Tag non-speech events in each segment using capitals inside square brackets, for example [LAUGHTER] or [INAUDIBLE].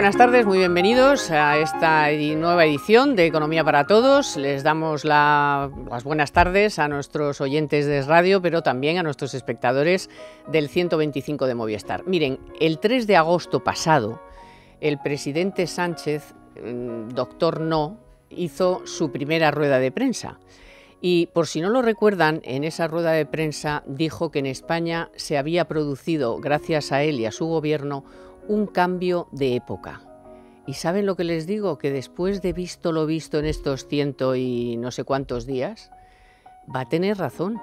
buenas tardes, muy bienvenidos a esta nueva edición de Economía para Todos. Les damos las buenas tardes a nuestros oyentes de radio, pero también a nuestros espectadores del 125 de Movistar. Miren, el 3 de agosto pasado, el presidente Sánchez, mm, doctor No, hizo su primera rueda de prensa. Y por si no lo recuerdan, en esa rueda de prensa dijo que en España se había producido, gracias a él y a su gobierno, un cambio de época. ¿Y saben lo que les digo? Que después de visto lo visto en estos ciento y no sé cuántos días, va a tener razón.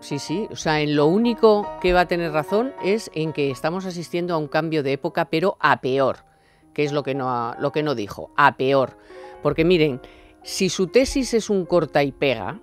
Sí, sí, o sea, en lo único que va a tener razón es en que estamos asistiendo a un cambio de época, pero a peor, que es lo que no, lo que no dijo, a peor. Porque miren, si su tesis es un corta y pega,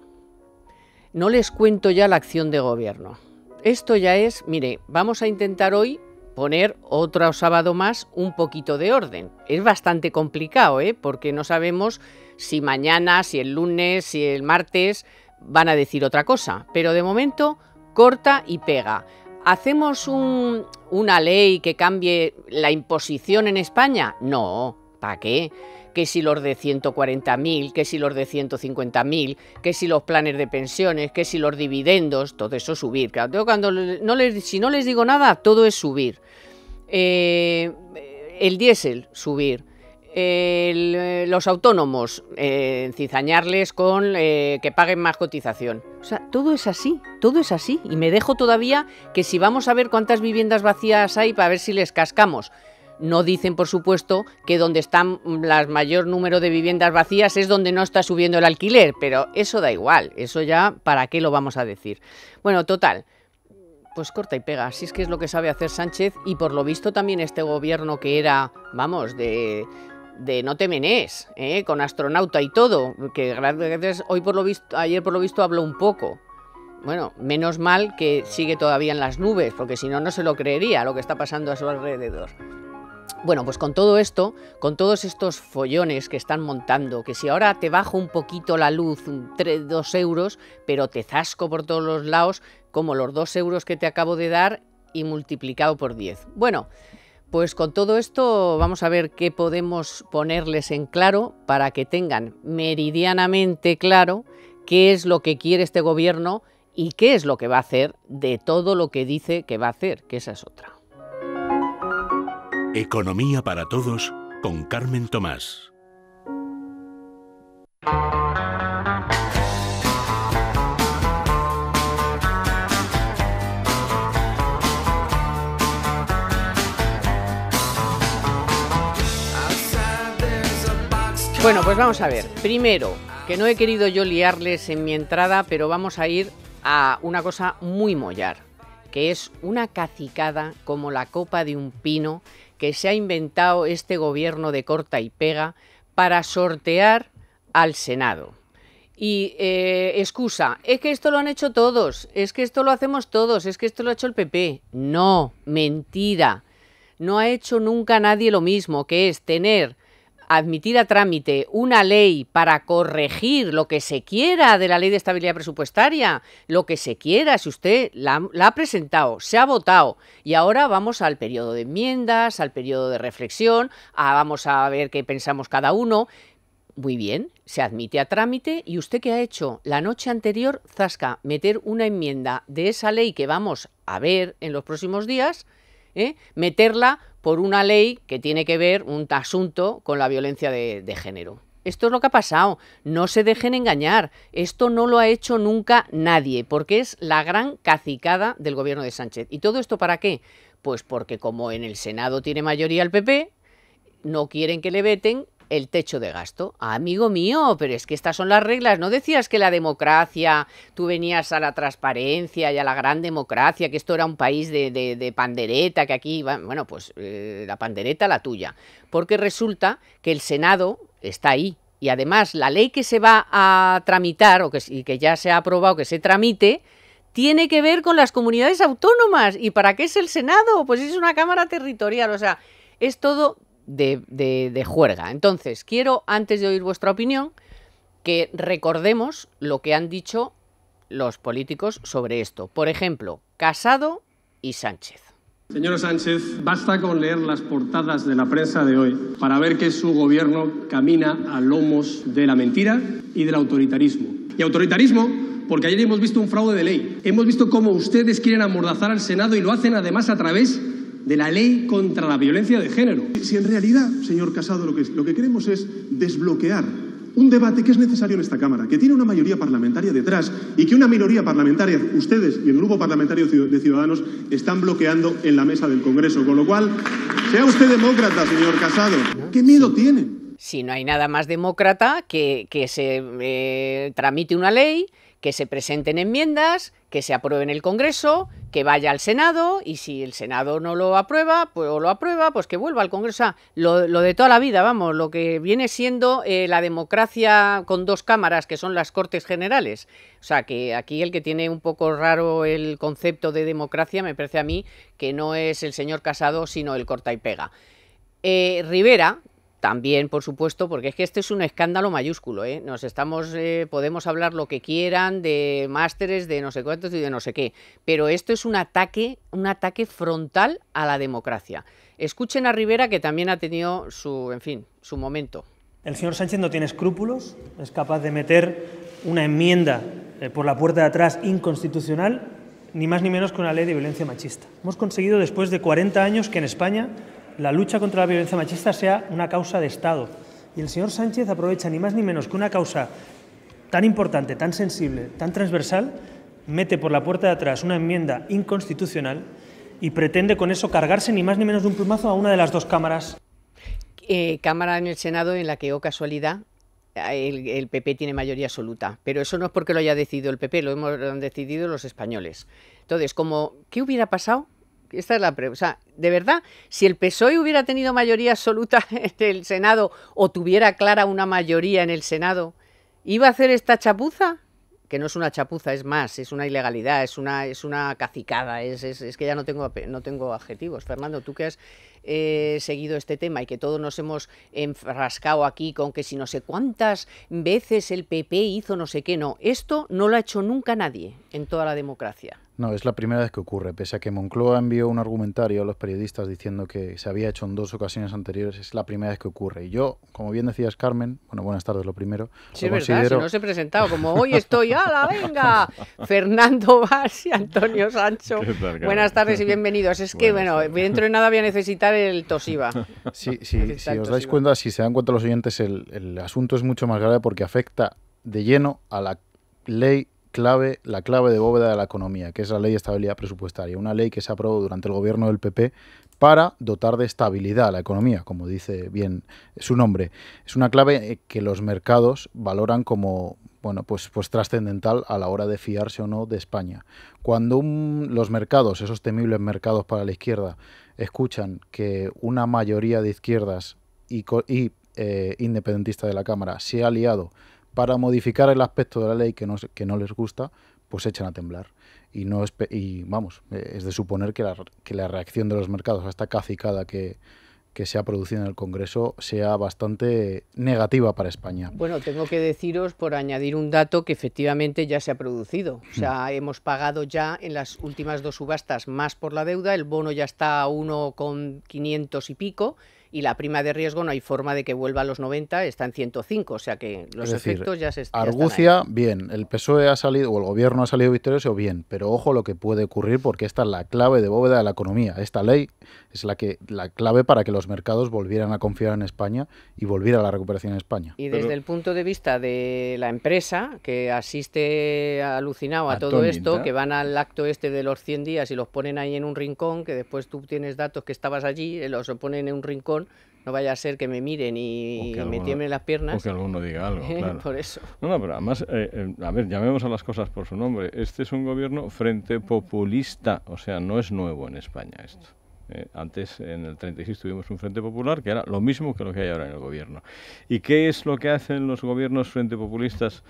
no les cuento ya la acción de gobierno. Esto ya es, mire, vamos a intentar hoy poner otro sábado más un poquito de orden. Es bastante complicado, ¿eh? porque no sabemos si mañana, si el lunes, si el martes van a decir otra cosa. Pero de momento, corta y pega. ¿Hacemos un, una ley que cambie la imposición en España? No, ¿para qué? que si los de 140.000, que si los de 150.000, que si los planes de pensiones, que si los dividendos, todo eso subir. cuando no si no les digo nada, todo es subir. Eh, el diésel, subir. Eh, los autónomos, eh, cizañarles con eh, que paguen más cotización. O sea, todo es así, todo es así. Y me dejo todavía que si vamos a ver cuántas viviendas vacías hay para ver si les cascamos. No dicen, por supuesto, que donde están las mayor número de viviendas vacías es donde no está subiendo el alquiler, pero eso da igual, eso ya para qué lo vamos a decir. Bueno, total, pues corta y pega, así es que es lo que sabe hacer Sánchez y por lo visto también este gobierno que era, vamos, de no temenés ¿eh? con astronauta y todo, que hoy por lo visto, ayer por lo visto habló un poco, bueno, menos mal que sigue todavía en las nubes, porque si no, no se lo creería lo que está pasando a su alrededor. Bueno, pues con todo esto, con todos estos follones que están montando, que si ahora te bajo un poquito la luz, dos euros, pero te zasco por todos los lados, como los dos euros que te acabo de dar y multiplicado por diez. Bueno, pues con todo esto vamos a ver qué podemos ponerles en claro para que tengan meridianamente claro qué es lo que quiere este gobierno y qué es lo que va a hacer de todo lo que dice que va a hacer, que esa es otra. Economía para Todos con Carmen Tomás. Bueno, pues vamos a ver. Primero, que no he querido yo liarles en mi entrada, pero vamos a ir a una cosa muy mollar, que es una cacicada como la copa de un pino que se ha inventado este gobierno de corta y pega para sortear al Senado. Y eh, excusa, es que esto lo han hecho todos, es que esto lo hacemos todos, es que esto lo ha hecho el PP. No, mentira. No ha hecho nunca nadie lo mismo, que es tener admitir a trámite una ley para corregir lo que se quiera de la ley de estabilidad presupuestaria, lo que se quiera, si usted la, ha presentado, se ha votado y ahora vamos al periodo de enmiendas, al periodo de reflexión, vamos a ver qué pensamos cada uno. Muy bien, se admite a trámite y usted qué ha hecho la noche anterior, Zasca, meter una enmienda de esa ley que vamos a ver en los próximos días, ¿eh? meterla por una ley que tiene que ver un asunto con la violencia de, género. Esto es lo que ha pasado. No se dejen engañar. Esto no lo ha hecho nunca nadie, porque es la gran cacicada del gobierno de Sánchez. ¿Y todo esto para qué? Pues porque como en el Senado tiene mayoría el PP, no quieren que le veten el techo de gasto. Ah, amigo mío, pero es que estas son las reglas. ¿No decías que la democracia, tú venías a la transparencia y a la gran democracia, que esto era un país de, pandereta, que aquí, bueno, pues eh, la pandereta la tuya? Porque resulta que el Senado está ahí. Y además la ley que se va a tramitar o que, que ya se ha aprobado que se tramite, tiene que ver con las comunidades autónomas. ¿Y para qué es el Senado? Pues es una Cámara Territorial. O sea, es todo de, juerga. Entonces, quiero, antes de oír vuestra opinión, que recordemos lo que han dicho los políticos sobre esto. Por ejemplo, Casado y Sánchez. Señor Sánchez, basta con leer las portadas de la prensa de hoy para ver que su gobierno camina a lomos de la mentira y del autoritarismo. Y autoritarismo porque ayer hemos visto un fraude de ley. Hemos visto cómo ustedes quieren amordazar al Senado y lo hacen además a través de la ley contra la violencia de género. Si en realidad, señor Casado, lo que, lo que queremos es desbloquear un debate que es necesario en esta Cámara, que tiene una mayoría parlamentaria detrás y que una minoría parlamentaria, ustedes y el Grupo Parlamentario de Ciudadanos, están bloqueando en la mesa del Congreso. Con lo cual, sea usted demócrata, señor Casado. ¿Qué miedo tiene? Si no hay nada más demócrata que, que se eh, tramite una ley que se presenten enmiendas, que se apruebe en el Congreso, que vaya al Senado y si el Senado no lo aprueba pues, o lo aprueba, pues que vuelva al Congreso. O sea, lo, de toda la vida, vamos, lo que viene siendo eh, la democracia con dos cámaras, que son las Cortes Generales. O sea, que aquí el que tiene un poco raro el concepto de democracia me parece a mí que no es el señor Casado, sino el corta y pega. Eh, Rivera, también, por supuesto, porque es que este es un escándalo mayúsculo. ¿eh? Nos estamos, eh, podemos hablar lo que quieran de másteres, de no sé cuántos y de no sé qué, pero esto es un ataque, un ataque frontal a la democracia. Escuchen a Rivera, que también ha tenido su, en fin, su momento. El señor Sánchez no tiene escrúpulos, es capaz de meter una enmienda eh, por la puerta de atrás inconstitucional, ni más ni menos que una ley de violencia machista. Hemos conseguido, después de 40 años, que en España la lucha contra la violencia machista sea una causa de Estado. Y el señor Sánchez aprovecha ni más ni menos que una causa tan importante, tan sensible, tan transversal, mete por la puerta de atrás una enmienda inconstitucional y pretende con eso cargarse ni más ni menos de un plumazo a una de las dos cámaras. Eh, cámara en el Senado en la que, o oh casualidad, el, PP tiene mayoría absoluta, pero eso no es porque lo haya decidido el PP, lo hemos han decidido los españoles. Entonces, como, ¿qué hubiera pasado esta es la pregunta. O sea, de verdad, si el PSOE hubiera tenido mayoría absoluta [LAUGHS] en el Senado o tuviera clara una mayoría en el Senado, ¿iba a hacer esta chapuza? que no es una chapuza, es más, es una ilegalidad, es una, es una cacicada, es, que ya no tengo, no tengo adjetivos. Fernando, tú que has eh, seguido este tema y que todos nos hemos enfrascado aquí con que si no sé cuántas veces el PP hizo no sé qué, no, esto no lo ha hecho nunca nadie en toda la democracia. No, es la primera vez que ocurre. Pese a que Moncloa envió un argumentario a los periodistas diciendo que se había hecho en dos ocasiones anteriores, es la primera vez que ocurre. Y yo, como bien decías, Carmen, bueno, buenas tardes, lo primero. Sí, es verdad, no se he presentado como hoy estoy, la venga! [LAUGHS] Fernando Valls y Antonio Sancho. buenas tardes y bienvenidos. Es que, bueno, dentro de nada voy a necesitar el Toshiba. [LAUGHS] Sí, [LAUGHS] si os dais cuenta, si se dan cuenta los oyentes, el asunto es mucho más grave porque afecta de lleno a la ley clave, la clave de bóveda de la economía, que es la Ley de Estabilidad Presupuestaria, una ley que se aprobó durante el gobierno del PP para dotar de estabilidad a la economía, como dice bien su nombre. Es una clave eh, que los mercados valoran como bueno, pues, pues trascendental a la hora de fiarse o no de España. Cuando los mercados, esos temibles mercados para la izquierda, escuchan que una mayoría de izquierdas y, independentistas eh, independentista de la Cámara se ha aliado para modificar el aspecto de la ley que no, les gusta, pues echan a temblar. Y, vamos, eh, es de suponer que la, reacción de los mercados a esta cacicada que, que se ha producido en el Congreso sea bastante negativa para España. Bueno, tengo que deciros, por añadir un dato, que efectivamente ya se ha producido. O sea, hmm. hemos pagado ya en las últimas dos subastas más por la deuda, el bono ya está a 1,500 y pico, y la prima de riesgo no hay forma de que vuelva a los 90, está en 105, o sea que los efectos ya se están. Argucia, bien, el PSOE ha salido o el gobierno ha salido victorioso, bien, pero ojo lo que puede ocurrir porque esta es la clave de bóveda de la economía. Esta ley es la, que, la clave para que los mercados volvieran a confiar en España y volviera a la recuperación en España. Y desde el punto de vista de la empresa que asiste alucinado a, a todo esto, que van al acto este de los 100 días y los ponen ahí en un rincón, que después tú tienes datos que estabas allí, eh, los ponen en un rincón no vaya a ser que me miren y me tiemblen las piernas. O que alguno diga algo, [LAUGHS] por eso. No, no, pero además, eh, eh, a ver, llamemos a las cosas por su nombre. Este es un gobierno frente populista, o sea, no es nuevo en España esto. Eh, antes, en el 36, tuvimos un Frente Popular que era lo mismo que lo que hay ahora en el gobierno. ¿Y qué es lo que hacen los gobiernos frente populistas,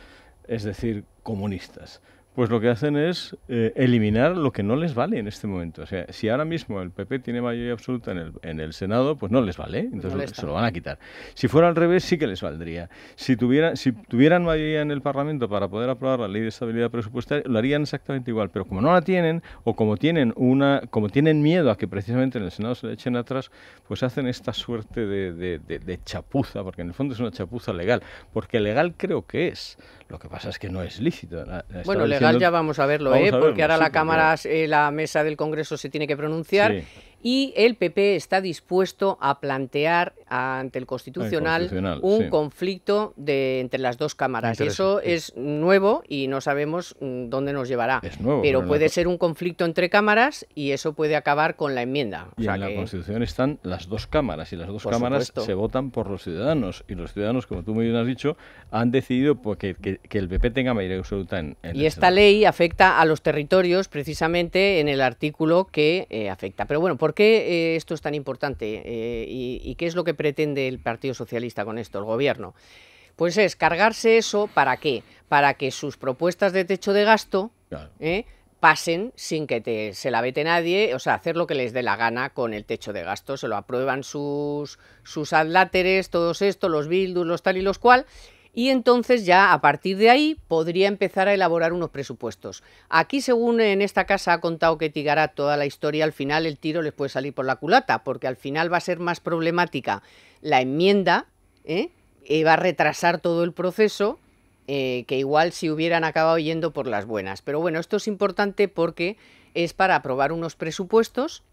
es decir, comunistas? pues lo que hacen es eh, eliminar lo que no les vale en este momento. O sea, si ahora mismo el PP tiene mayoría absoluta en el, en el Senado, pues no les vale, entonces se lo van a quitar. Si fuera al revés, sí que les valdría. Si, tuvieran si tuvieran mayoría en el Parlamento para poder aprobar la ley de estabilidad presupuestaria, lo harían exactamente igual. Pero como no la tienen, o como tienen, una, como tienen miedo a que precisamente en el Senado se le echen atrás, pues hacen esta suerte de chapuza, porque en el fondo es una chapuza legal, porque legal creo que es. Lo que pasa es que no es lícito. Bueno, legal ya vamos a verlo, ¿eh? porque ahora la Cámara, eh, la mesa del Congreso se tiene que pronunciar y el PP está dispuesto a plantear ante el Constitucional, un conflicto de, entre las dos cámaras. Eso es nuevo y no sabemos mm, dónde nos llevará. pero, puede ser un conflicto entre cámaras y eso puede acabar con la enmienda. Y en la Constitución están las dos cámaras y las dos cámaras se votan por los ciudadanos y los ciudadanos, como tú muy bien has dicho, han decidido que, el PP tenga mayoría absoluta en, en Y esta ley afecta a los territorios precisamente en el artículo que eh, afecta. Pero bueno, ¿por ¿Por qué eh, esto es tan importante eh, y, qué es lo que pretende el Partido Socialista con esto, el Gobierno? Pues es cargarse eso, ¿para qué? Para que sus propuestas de techo de gasto eh, pasen sin que se la vete nadie, o sea, hacer lo que les dé la gana con el techo de gasto, se lo aprueban sus, sus adláteres, todos estos, los bildus, los tal y los cual, y entonces ya a partir de ahí podría empezar a elaborar unos presupuestos. Aquí, según en esta casa ha contado que tigara toda la historia, al final el tiro les puede salir por la culata, porque al final va a ser más problemática la enmienda, ¿eh? va a retrasar todo el proceso, eh, que igual si hubieran acabado yendo por las buenas. Pero bueno, esto es importante porque es para aprobar unos presupuestos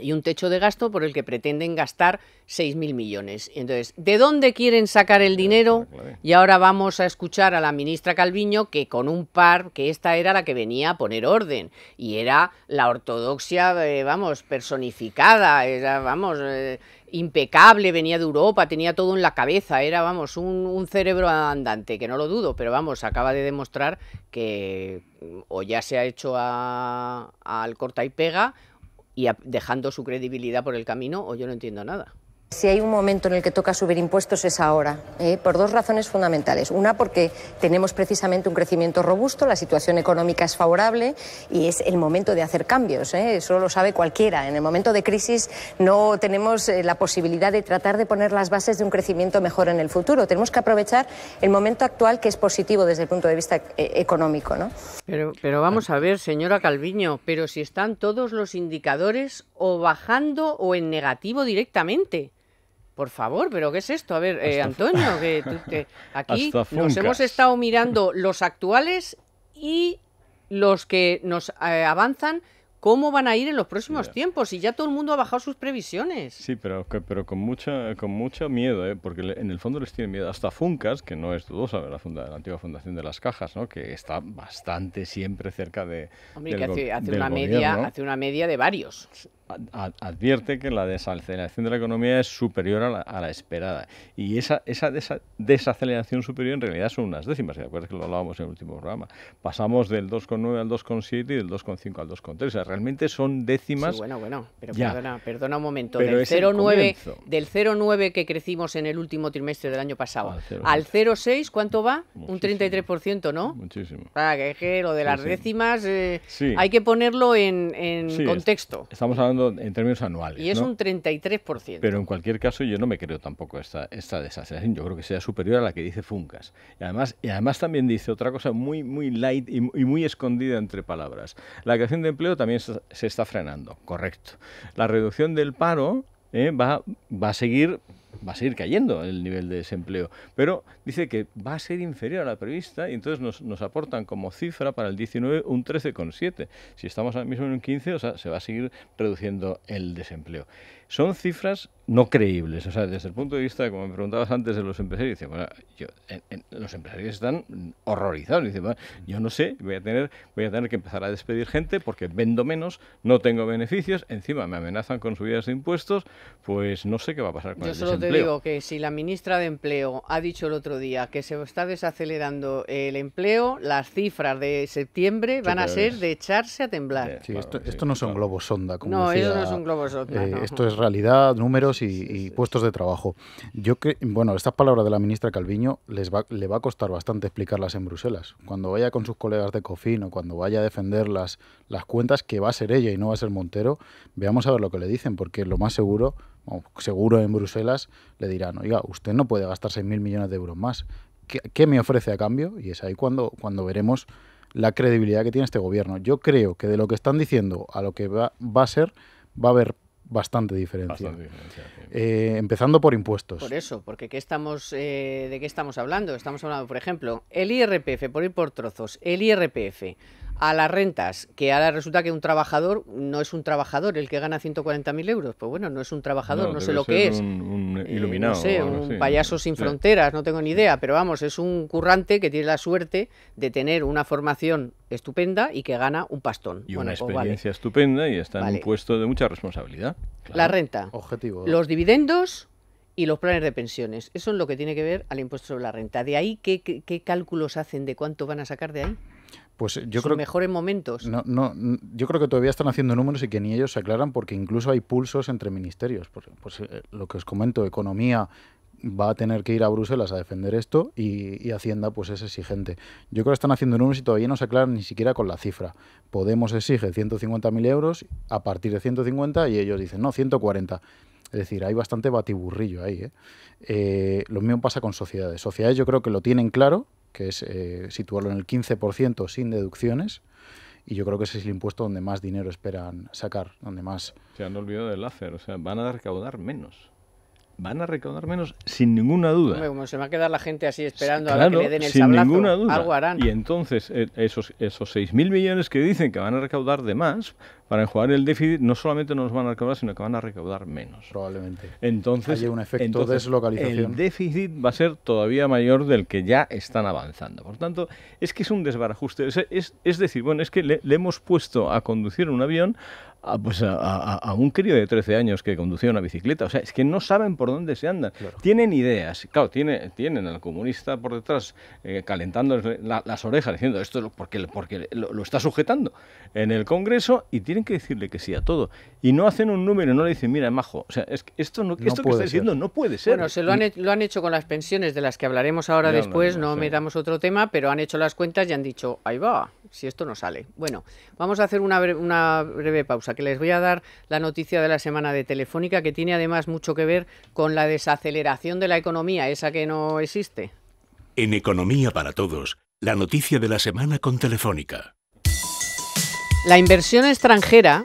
y un techo de gasto por el que pretenden gastar 6.000 millones. Entonces, ¿de dónde quieren sacar el dinero? Y ahora vamos a escuchar a la ministra Calviño que con un par, que esta era la que venía a poner orden, y era la ortodoxia, eh, vamos, personificada, era, vamos, eh, impecable, venía de Europa, tenía todo en la cabeza, era, vamos, un, un, cerebro andante, que no lo dudo, pero vamos, acaba de demostrar que o ya se ha hecho al corta y pega, y dejando su credibilidad por el camino o yo no entiendo nada. Si hay un momento en el que toca subir impuestos es ahora, ¿eh? por dos razones fundamentales. Una, porque tenemos precisamente un crecimiento robusto, la situación económica es favorable y es el momento de hacer cambios. ¿eh? Eso lo sabe cualquiera. En el momento de crisis no tenemos eh, la posibilidad de tratar de poner las bases de un crecimiento mejor en el futuro. Tenemos que aprovechar el momento actual que es positivo desde el punto de vista económico. Pero, pero vamos a ver, señora Calviño, pero si están todos los indicadores o bajando o en negativo directamente. Por favor, pero ¿qué es esto? A ver, eh, Antonio, que [LAUGHS] aquí nos hemos estado mirando los actuales y los que nos eh, avanzan cómo van a ir en los próximos tiempos y ya todo el mundo ha bajado sus previsiones. Sí, pero, pero con, mucha, con mucho miedo, ¿eh? porque en el fondo les tiene miedo. Hasta Funcas, que no es dudosa, la, funda, la antigua Fundación de las Cajas, que está bastante siempre cerca de... Hombre, una media, hace una media de varios advierte que la desaceleración de la economía es superior a la, esperada. Y esa, esa desaceleración superior en realidad son unas décimas, si acuerdas que lo hablábamos en el último programa. Pasamos del 2,9 al 2,7 y del 2,5 al 2,3. O sea, realmente son décimas. bueno, bueno, pero Perdona, un momento. 0,9 del 0,9 que crecimos en el último trimestre del año pasado al 0,6, ¿cuánto va? Un 33%, ¿no? Muchísimo. Ah, que, lo de las décimas eh, hay que ponerlo en, contexto. estamos hablando en términos anuales. Y es un 33%. Pero en cualquier caso, yo no me creo tampoco esta, esta desaceleración. Yo creo que sea superior a la que dice Funcas. Y además, y además también dice otra cosa muy, muy light y, muy escondida entre palabras. La creación de empleo también se, está frenando, correcto. La reducción del paro ¿eh? va, va a seguir va a seguir cayendo el nivel de desempleo, pero dice que va a ser inferior a la prevista y entonces nos, aportan como cifra para el 19 un 13,7. Si estamos ahora mismo en un 15, o sea, se va a seguir reduciendo el desempleo. Son cifras no creíbles, o sea, desde el punto de vista, como me preguntabas antes de los empresarios, dice, bueno, yo, los empresarios están horrorizados, dice, bueno, yo no sé, voy a tener voy a tener que empezar a despedir gente porque vendo menos, no tengo beneficios, encima me amenazan con subidas de impuestos, pues no sé qué va a pasar con el desempleo te digo que si la ministra de Empleo ha dicho el otro día que se está desacelerando el empleo, las cifras de septiembre van a ser de echarse a temblar. Sí, esto, no son globos sonda, como no, eso no son globos sonda. Eh, esto es realidad, números y, puestos de trabajo. Yo que, bueno, estas palabras de la ministra Calviño les va, le va a costar bastante explicarlas en Bruselas. Cuando vaya con sus colegas de COFIN o cuando vaya a defender las, las cuentas, que va a ser ella y no va a ser Montero, veamos a ver lo que le dicen, porque lo más seguro seguro en Bruselas, le dirán, oiga, usted no puede gastar 6.000 millones de euros más. ¿Qué, me ofrece a cambio? Y es ahí cuando, cuando veremos la credibilidad que tiene este gobierno. Yo creo que de lo que están diciendo a lo que va, a ser, va a haber bastante diferencia. Eh, empezando por impuestos. Por eso, porque ¿qué estamos, eh, ¿de qué estamos hablando? Estamos hablando, por ejemplo, el IRPF, por ir por trozos, el IRPF a las rentas, que ahora resulta que un trabajador no es un trabajador, el que gana 140.000 euros, pues bueno, no es un trabajador, no, sé lo que es. Un, eh, iluminado. no sé, un payaso sin fronteras, no tengo ni idea, pero vamos, es un currante que tiene la suerte de tener una formación estupenda y que gana un pastón. Y una pues experiencia estupenda y está en un puesto de mucha responsabilidad. La renta. Objetivo. Los dividendos y los planes de pensiones. Eso es lo que tiene que ver al impuesto sobre la renta. ¿De ahí qué cálculos hacen de cuánto van a sacar de ahí? Pues eh, yo creo momentos. Mm, yo creo que todavía están haciendo números y que ni ellos se aclaran porque incluso hay pulsos entre ministerios. Pues, eh, lo que os comento, economía va a tener que ir a Bruselas a defender esto y, Hacienda pues es exigente. Yo creo que están haciendo números y todavía no se aclaran ni siquiera con la cifra. Podemos exige 150.000 euros a partir de 150 y ellos dicen, no, 140. Es decir, hay bastante batiburrillo ahí. ¿eh? lo mismo pasa con sociedades. Sociedades yo creo que lo tienen claro, que es eh, situarlo en el 15% sin deducciones. Y yo creo que ese es el impuesto donde más dinero esperan sacar, donde más... Se han olvidado del láser, o sea, van a recaudar menos van a recaudar menos sin ninguna duda. Hombre, como se va a quedar la gente así esperando a que le den el sin ninguna duda. algo harán. Y entonces eh, esos, esos 6.000 millones que dicen que van a recaudar de más para enjuagar el déficit, no solamente no los van a recaudar, sino que van a recaudar menos. Probablemente. Entonces, Hay un efecto de deslocalización. el déficit va a ser todavía mayor del que ya están avanzando. Por tanto, es que es un desbarajuste. Es, decir, bueno, es que le hemos puesto a conducir un avión a, pues a, a, un crío de 13 años que conducía una bicicleta. O sea, es que no saben por dónde se andan. Tienen ideas. Claro, tiene, tienen al comunista por detrás calentándole eh, calentando las orejas, diciendo esto porque, porque lo, está sujetando en el Congreso y tienen que decirle que sí a todo. Y no hacen un número, no le dicen, mira, majo, o sea, es esto, no, esto que está diciendo no puede ser. Bueno, se lo han, lo han hecho con las pensiones, de las que hablaremos ahora después, no, metamos otro tema, pero han hecho las cuentas y han dicho, ahí va, si esto no sale. Bueno, vamos a hacer una breve pausa que les voy a dar la noticia de la semana de Telefónica, que tiene además mucho que ver con la desaceleración de la economía, esa que no existe. En Economía para Todos, la noticia de la semana con Telefónica. La inversión extranjera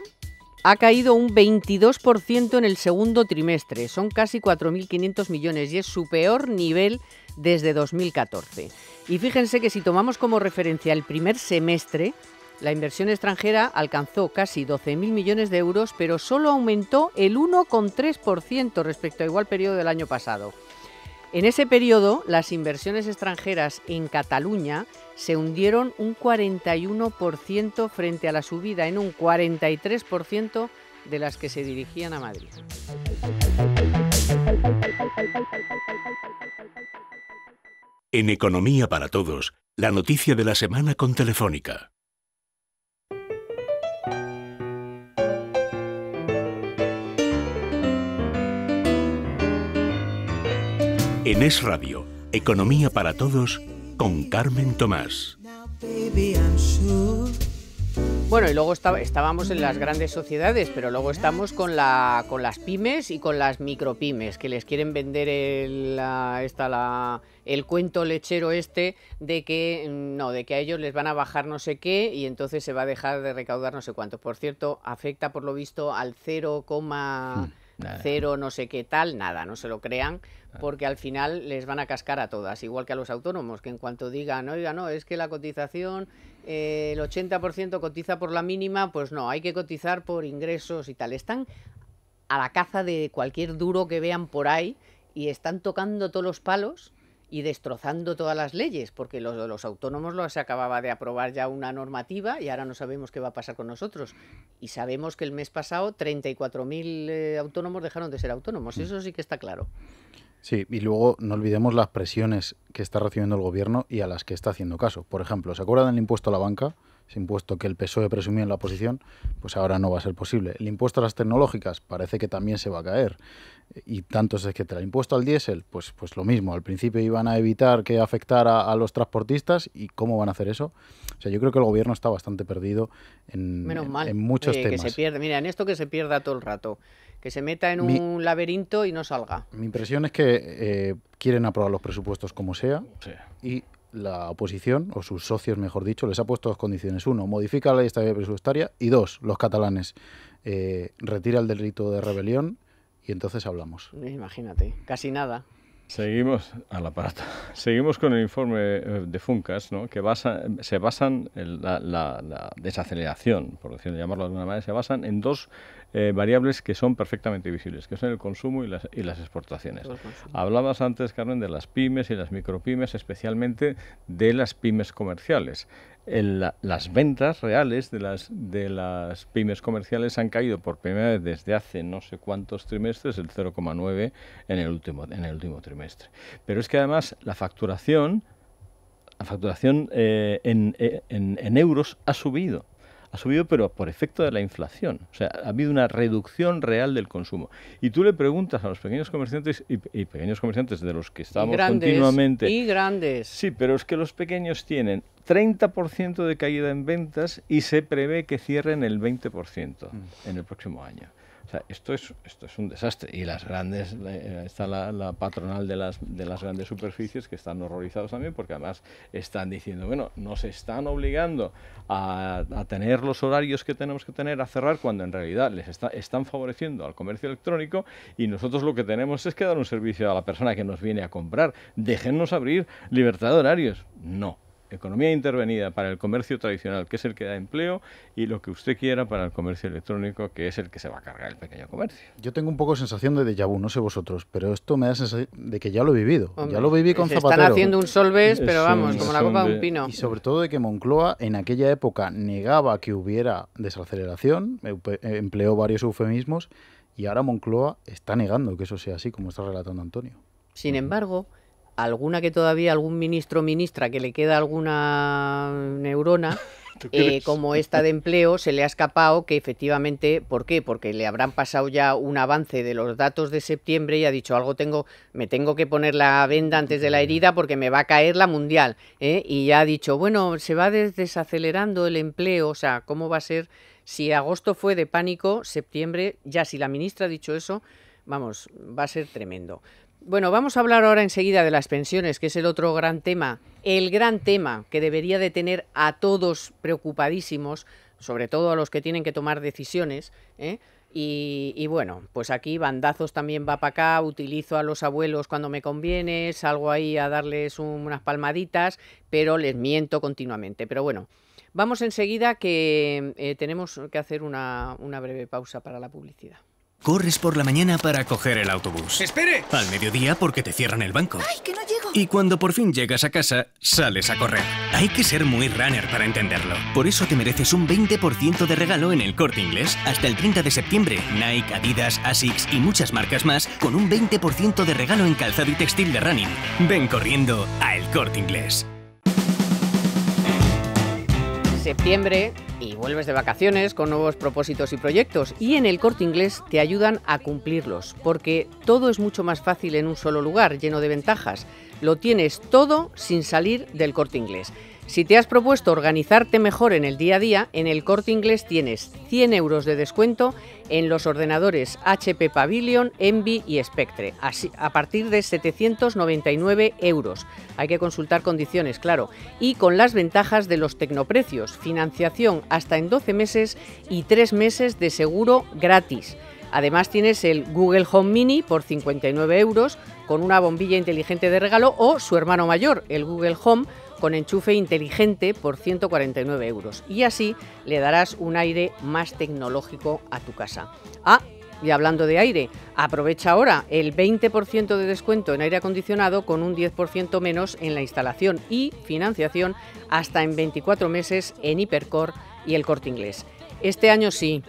ha caído un 22% en el segundo trimestre. Son casi 4.500 millones y es su peor nivel desde 2014. Y fíjense que si tomamos como referencia el primer semestre, la inversión extranjera alcanzó casi 12.000 millones de euros, pero solo aumentó el 1,3% respecto a igual periodo del año pasado. En ese periodo, las inversiones extranjeras en Cataluña se hundieron un 41% frente a la subida en un 43% de las que se dirigían a Madrid. En Economía para Todos, la noticia de la semana con Telefónica. En Es Radio, Economía para Todos, con Carmen Tomás. Bueno, y luego estábamos en las grandes sociedades, pero luego estamos con, las pymes y con las micropymes, que les quieren vender el, el cuento lechero este de que mm, no, de que a ellos les van a bajar no sé qué y entonces se va a dejar de recaudar no sé cuánto. Por cierto, afecta por lo visto al 0, cero no sé qué tal, nada, no se lo crean, porque al final les van a cascar a todas, igual que a los autónomos, que en cuanto digan, oiga, no, es que la cotización, eh, el 80% cotiza por la mínima, pues no, hay que cotizar por ingresos y tal. Están a la caza de cualquier duro que vean por ahí y están tocando todos los palos y destrozando todas las leyes, porque los, los autónomos los acababa de aprobar ya una normativa y ahora no sabemos qué va a pasar con nosotros. Y sabemos que el mes pasado 34.000 eh, autónomos dejaron de ser autónomos, mm. eso sí que está claro. Sí, y luego no olvidemos las presiones que está recibiendo el gobierno y a las que está haciendo caso. Por ejemplo, ¿se acuerdan del impuesto a la banca? impuesto que el PSOE presumía en la oposición, pues ahora no va a ser posible. El impuesto a las tecnológicas parece que también se va a caer y tanto es que El impuesto al diésel, pues, pues lo mismo. Al principio iban a evitar que afectara a los transportistas y cómo van a hacer eso. O sea, yo creo que el gobierno está bastante perdido en, Menos mal, en muchos eh, temas. se Mira, en esto que se pierda todo el rato. Que se meta en un laberinto y no salga. Mi impresión es que eh, quieren aprobar los presupuestos como sea sí. y la oposición, o sus socios, mejor dicho, les ha puesto dos condiciones. Uno, modifica la ley estabilidad presupuestaria. Y dos, los catalanes, eh, retira el delito de rebelión y entonces hablamos. Imagínate, casi nada. Seguimos a la [LAUGHS] Seguimos con el informe eh, de Funcas, ¿no? que basa, se basan en la, desaceleración, por decirlo, llamarlo de alguna manera, se basan en dos eh, variables que son perfectamente visibles, que son el consumo y las, exportaciones. Hablabas antes, Carmen, de las pymes y las micropymes, especialmente de las pymes comerciales. las ventas reales de las, pymes comerciales han caído por primera vez desde hace no sé cuántos trimestres, el 0,9 en, el último, en el último trimestre. Pero es que además la facturación, la facturación eh, eh, en euros ha subido ha subido, pero por efecto de la inflación. O sea, ha habido una reducción real del consumo. Y tú le preguntas a los pequeños comerciantes, y, pequeños comerciantes de los que estamos continuamente. Y grandes. Sí, pero es que los pequeños tienen 30% de caída en ventas y se prevé que cierren el 20% mm. en el próximo año esto es, esto es un desastre. Y las grandes, eh, está la, patronal de las, de las grandes superficies que están horrorizados también porque además están diciendo, bueno, nos están obligando a, tener los horarios que tenemos que tener, a cerrar, cuando en realidad les están favoreciendo al comercio electrónico y nosotros lo que tenemos es que dar un servicio a la persona que nos viene a comprar. Déjennos abrir libertad de horarios. No economía intervenida para el comercio tradicional, que es el que da empleo, y lo que usted quiera para el comercio electrónico, que es el que se va a cargar el pequeño comercio. Yo tengo un poco sensación de déjà vu, no sé vosotros, pero esto me da sensación de que ya lo he vivido. ya lo viví con se Están haciendo un solvés, pero vamos, como la copa de un pino. Y sobre todo de que Moncloa en aquella época negaba que hubiera desaceleración, eh, empleó varios eufemismos, y ahora Moncloa está negando que eso sea así, como está relatando Antonio. Sin embargo, alguna que todavía algún ministro ministra que le queda alguna neurona, [LAUGHS] eh, como esta de empleo, se le ha escapado que efectivamente, ¿por qué? Porque le habrán pasado ya un avance de los datos de septiembre y ha dicho algo tengo, me tengo que poner la venda antes de la herida porque me va a caer la mundial. ¿eh? Y ya ha dicho, bueno, se va desacelerando el empleo, o sea, ¿cómo va a ser? Si agosto fue de pánico, septiembre, ya si la ministra ha dicho eso, vamos, va a ser tremendo. Bueno, vamos a hablar ahora enseguida de las pensiones, que es el otro gran tema, el gran tema que debería de tener a todos preocupadísimos, sobre todo a los que tienen que tomar decisiones, ¿eh? Y, bueno, pues aquí bandazos también va para acá, utilizo a los abuelos cuando me conviene, salgo ahí a darles unas palmaditas, pero les miento continuamente. Pero bueno, vamos enseguida que eh, tenemos que hacer una breve pausa para la publicidad. Corres por la mañana para coger el autobús. ¡Espere! Al mediodía porque te cierran el banco. ¡Ay, que no llego! Y cuando por fin llegas a casa, sales a correr. Hay que ser muy runner para entenderlo. Por eso te mereces un 20% de regalo en el corte inglés. Hasta el 30 de septiembre, Nike, Adidas, Asics y muchas marcas más con un 20% de regalo en calzado y textil de running. Ven corriendo a el corte inglés. Septiembre vuelves de vacaciones con nuevos propósitos y proyectos y en el corte inglés te ayudan a cumplirlos, porque todo es mucho más fácil en un solo lugar, lleno de ventajas. Lo tienes todo sin salir del corte inglés. Si te has propuesto organizarte mejor en el día a día, en el corte inglés tienes 100 euros de descuento en los ordenadores HP Pavilion, Envy y Spectre, así, a partir de 799 euros. Hay que consultar condiciones, claro, y con las ventajas de los tecnoprecios, financiación hasta en 12 meses y 3 meses de seguro gratis. Además tienes el Google Home Mini por 59 euros con una bombilla inteligente de regalo o su hermano mayor, el Google Home con enchufe inteligente por 149 euros y así le darás un aire más tecnológico a tu casa. Ah, y hablando de aire, aprovecha ahora el 20% de descuento en aire acondicionado con un 10% menos en la instalación y financiación hasta en 24 meses en Hipercore y el Corte Inglés. Este año sí,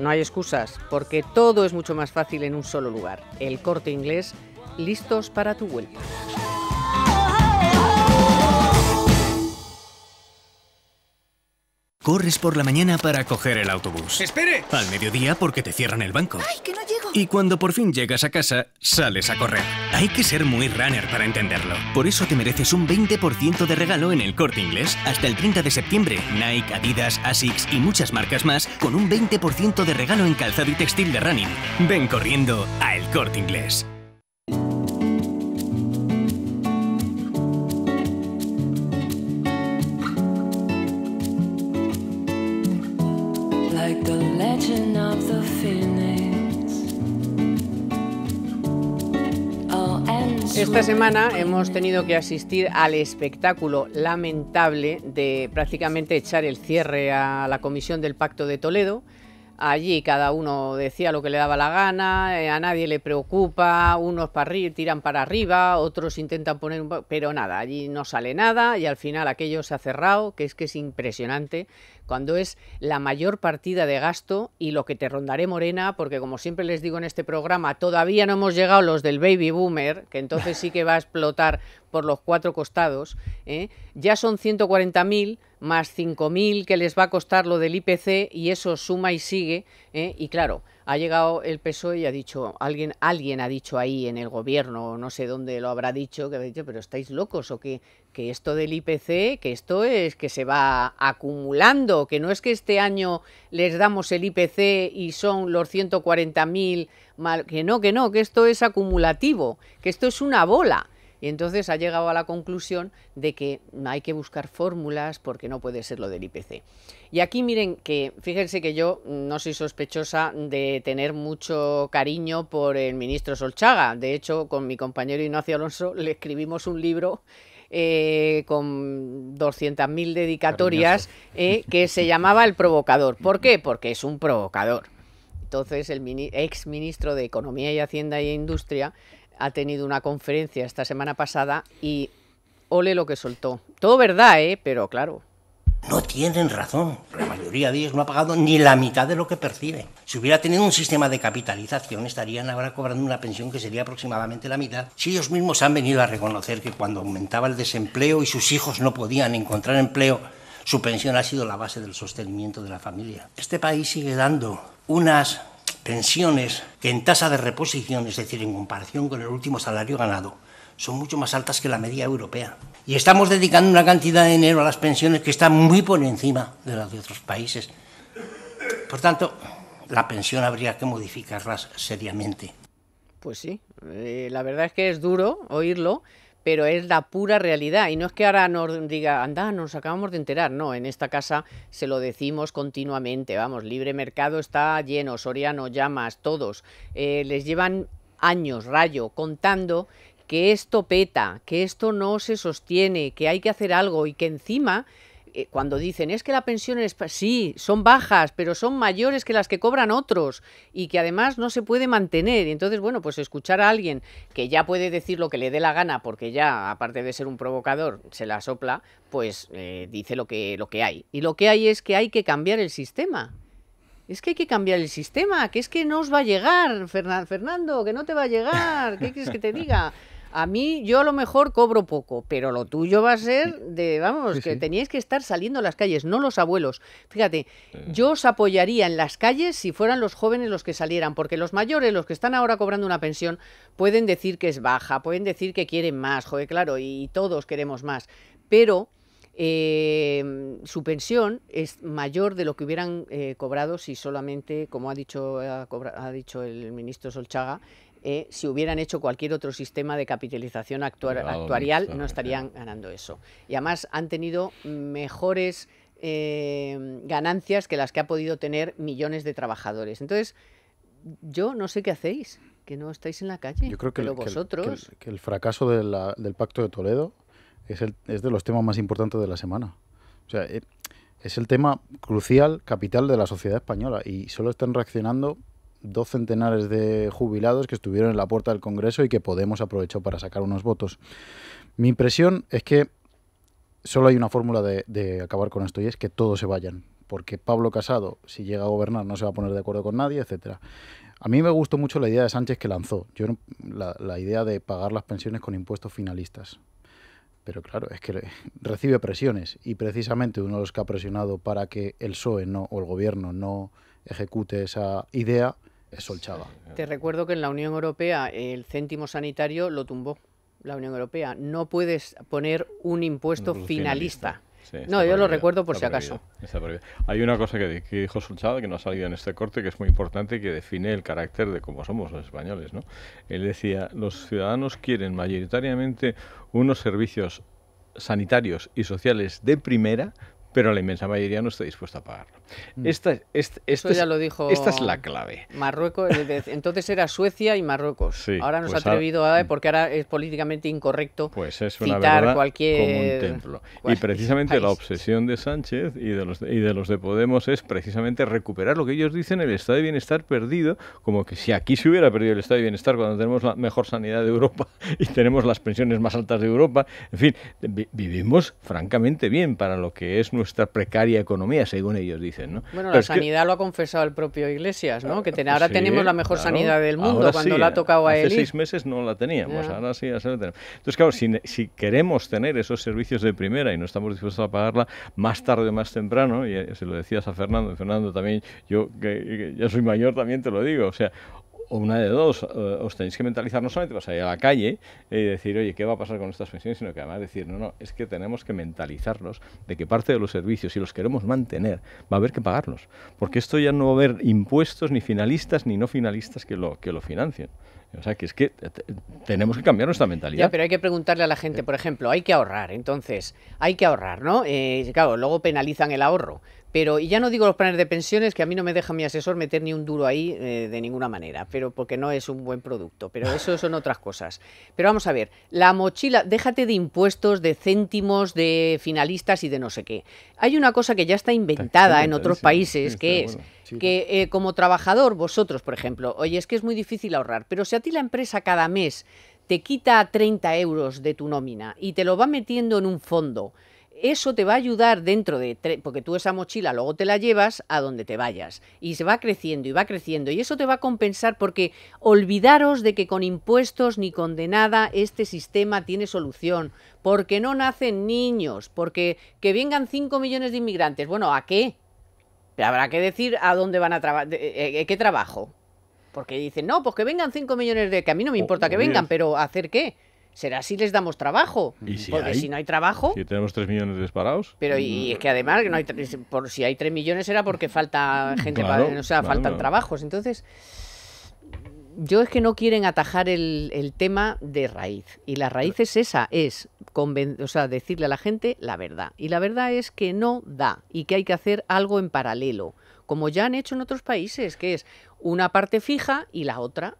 no hay excusas, porque todo es mucho más fácil en un solo lugar. El Corte Inglés, listos para tu vuelta. corres por la mañana para coger el autobús. ¡Espere! Al mediodía porque te cierran el banco. ¡Ay, que no llego! Y cuando por fin llegas a casa, sales a correr. Hay que ser muy runner para entenderlo. Por eso te mereces un 20% de regalo en el corte inglés. Hasta el 30 de septiembre, Nike, Adidas, Asics y muchas marcas más con un 20% de regalo en calzado y textil de running. Ven corriendo a el corte inglés. Esta semana hemos tenido que asistir al espectáculo lamentable de prácticamente echar el cierre a la Comisión del Pacto de Toledo Allí cada uno decía lo que le daba la gana, eh, a nadie le preocupa, unos para tiran para arriba, otros intentan poner un... Pero nada, allí no sale nada y al final aquello se ha cerrado, que es que es impresionante, cuando es la mayor partida de gasto y lo que te rondaré Morena, porque como siempre les digo en este programa, todavía no hemos llegado los del baby boomer, que entonces sí que va a explotar por los cuatro costados, ¿eh? ya son 140.000 más 5.000 que les va a costar lo del IPC y eso suma y sigue. ¿eh? Y claro, ha llegado el PSOE y ha dicho, alguien, alguien ha dicho ahí en el gobierno, no sé dónde lo habrá dicho, que ha dicho, pero estáis locos o que, que esto del IPC, que esto es que se va acumulando, que no es que este año les damos el IPC y son los 140.000, que no, que no, que esto es acumulativo, que esto es una bola y entonces ha llegado a la conclusión de que hay que buscar fórmulas porque no puede ser lo del IPC. Y aquí miren que, fíjense que yo no soy sospechosa de tener mucho cariño por el ministro Solchaga. De hecho, con mi compañero Ignacio Alonso [LAUGHS] le escribimos un libro eh, con 200.000 dedicatorias eh, que se llamaba El Provocador. ¿Por qué? Porque es un provocador. Entonces el ex ministro de Economía y Hacienda e Industria ha tenido una conferencia esta semana pasada y ole lo que soltó. Todo verdad, ¿eh? Pero claro. No tienen razón. La mayoría de ellos no ha pagado ni la mitad de lo que percibe. Si hubiera tenido un sistema de capitalización, estarían ahora cobrando una pensión que sería aproximadamente la mitad. Si ellos mismos han venido a reconocer que cuando aumentaba el desempleo y sus hijos no podían encontrar empleo, su pensión ha sido la base del sostenimiento de la familia. Este país sigue dando unas pensiones que en tasa de reposición, es decir, en comparación con el último salario ganado, son mucho más altas que la media europea. Y estamos dedicando una cantidad de dinero a las pensiones que está muy por encima de las de otros países. Por tanto, la pensión habría que modificarlas seriamente. Pues sí, eh, la verdad es que es duro oírlo, pero es la pura realidad. Y no es que ahora nos diga, anda, nos acabamos de enterar. No, en esta casa se lo decimos continuamente. Vamos, libre mercado está lleno, Soriano, llamas, todos. Eh, les llevan años, rayo, contando que esto peta, que esto no se sostiene, que hay que hacer algo y que encima eh, cuando dicen es que la pensión es sí, son bajas, pero son mayores que las que cobran otros y que además no se puede mantener. Y entonces, bueno, pues escuchar a alguien que ya puede decir lo que le dé la gana, porque ya, aparte de ser un provocador, se la sopla, pues eh, dice lo que, lo que hay. Y lo que hay es que hay que cambiar el sistema. Es que hay que cambiar el sistema, que es que no os va a llegar, Fernando, que no te va a llegar, ¿qué quieres que te diga? [LAUGHS] A mí, yo a lo mejor cobro poco, pero lo tuyo va a ser de, vamos, que teníais que estar saliendo a las calles, no los abuelos. Fíjate, eh. yo os apoyaría en las calles si fueran los jóvenes los que salieran, porque los mayores, los que están ahora cobrando una pensión, pueden decir que es baja, pueden decir que quieren más, joder, claro, y todos queremos más. Pero em, su pensión es mayor de lo que hubieran eh, cobrado si solamente, como ha dicho, ha dicho el ministro Solchaga, eh, si hubieran hecho cualquier otro sistema de capitalización actuarial, no estarían ganando eso. Y además han tenido mejores eh, ganancias que las que ha podido tener millones de trabajadores. Entonces, yo no sé qué hacéis, que no estáis en la calle. Yo creo que, el, vosotros... que, fracaso del Pacto de Toledo es, es de los temas más importantes de la semana. O sea, eh, es el tema crucial, capital de la sociedad española y solo están reaccionando dos centenares de jubilados que estuvieron en la puerta del Congreso y que Podemos aprovechó para sacar unos votos. Mi impresión es que solo hay una fórmula de, acabar con esto y es que todos se vayan, porque Pablo Casado, si llega a gobernar, no se va a poner de acuerdo con nadie, etcétera. A mí me gustó mucho la idea de Sánchez que lanzó, yo la, idea de pagar las pensiones con impuestos finalistas. Pero claro, es que recibe presiones y precisamente uno de los que ha presionado para que el PSOE o el gobierno no ejecute esa idea te recuerdo que en la Unión Europea el céntimo sanitario lo tumbó la Unión Europea. No puedes poner un impuesto finalista. no, yo lo recuerdo por si acaso. Hay una cosa que, dijo Solchava, que no ha salido en este corte que es muy importante y que define el carácter de cómo somos los españoles. ¿no? Él decía, los ciudadanos quieren mayoritariamente unos servicios sanitarios y sociales de primera, pero la inmensa mayoría no está dispuesta a pagarlo. Mm. Esta, este ya lo dijo esta es la clave. Marruecos, entonces era Suecia y Marruecos. ahora nos pues ha atrevido a, mm. porque ahora es políticamente incorrecto pues es citar cualquier y precisamente la obsesión de Sánchez y de, los, y de los de Podemos es precisamente recuperar lo que ellos dicen el estado de bienestar perdido, como que si aquí se hubiera perdido el estado de bienestar cuando tenemos la mejor sanidad de Europa [LAUGHS] y tenemos las pensiones más altas de Europa, en fin, vivimos francamente bien para lo que es nuestra precaria economía, según ellos dicen. ¿no? Bueno, la sanidad lo ha confesado el propio Iglesias, ¿no? que ahora tenemos la mejor sanidad del mundo cuando ha tocado a él. Hace seis meses no la teníamos, ahora sí, la tenemos. Entonces, claro, si, queremos tener esos servicios de primera y no estamos dispuestos a pagarla, más tarde o más temprano, y eh, se lo decías a Fernando, Fernando también, yo que, que ya soy mayor también te lo digo, o sea, o una de dos, eh, os tenéis que mentalizar no solamente para a la calle eh, y decir, oye, ¿qué va a pasar con estas pensiones? Sino que además decir, no, no, es que tenemos que mentalizarnos de que parte de los servicios, si los queremos mantener, va a haber que pagarlos. Porque esto ya no va a haber impuestos ni finalistas ni no finalistas que lo, que lo financien. O sea, que es que tenemos que cambiar nuestra mentalidad. Ya, pero hay que preguntarle a la gente, eh. por ejemplo, hay que ahorrar, entonces, hay que ahorrar, ¿no? claro, luego penalizan el ahorro. Pero, y ya no digo los planes de pensiones, que a mí no me deja mi asesor meter ni un duro ahí eh, de ninguna manera, pero porque no es un buen producto. Pero eso son otras cosas. Pero vamos a ver, la mochila, déjate de impuestos, de céntimos, de finalistas y de no sé qué. Hay una cosa que ya está inventada en otros países, que es que eh, como trabajador, vosotros, por ejemplo, oye, es que es muy difícil ahorrar, pero si a ti la empresa cada mes te quita 30 euros de tu nómina y te lo va metiendo en un fondo, eso te va a ayudar dentro de, porque tú esa mochila luego te la llevas a donde te vayas y se va creciendo y va creciendo y eso te va a compensar porque olvidaros de que con impuestos ni con nada este sistema tiene solución, porque no nacen niños, porque que vengan 5 millones de inmigrantes, bueno, ¿a qué? Pero habrá que decir a dónde van a trabajar, eh, eh, qué trabajo. Porque dicen, no, pues que vengan 5 millones de... que a mí no me oh, importa oh, que vengan, pero ¿hacer qué? será si les damos trabajo. Porque si no hay trabajo. Si tenemos 3 millones de disparados. Pero y es que además, no hay, por si hay 3 millones era porque falta gente, para, o sea, faltan trabajos. Entonces, yo es que no quieren atajar el, tema de raíz. Y la raíz es esa, es o sea, decirle a la gente la verdad. Y la verdad es que no da y que hay que hacer algo en paralelo, como ya han hecho en otros países, que es una parte fija y la otra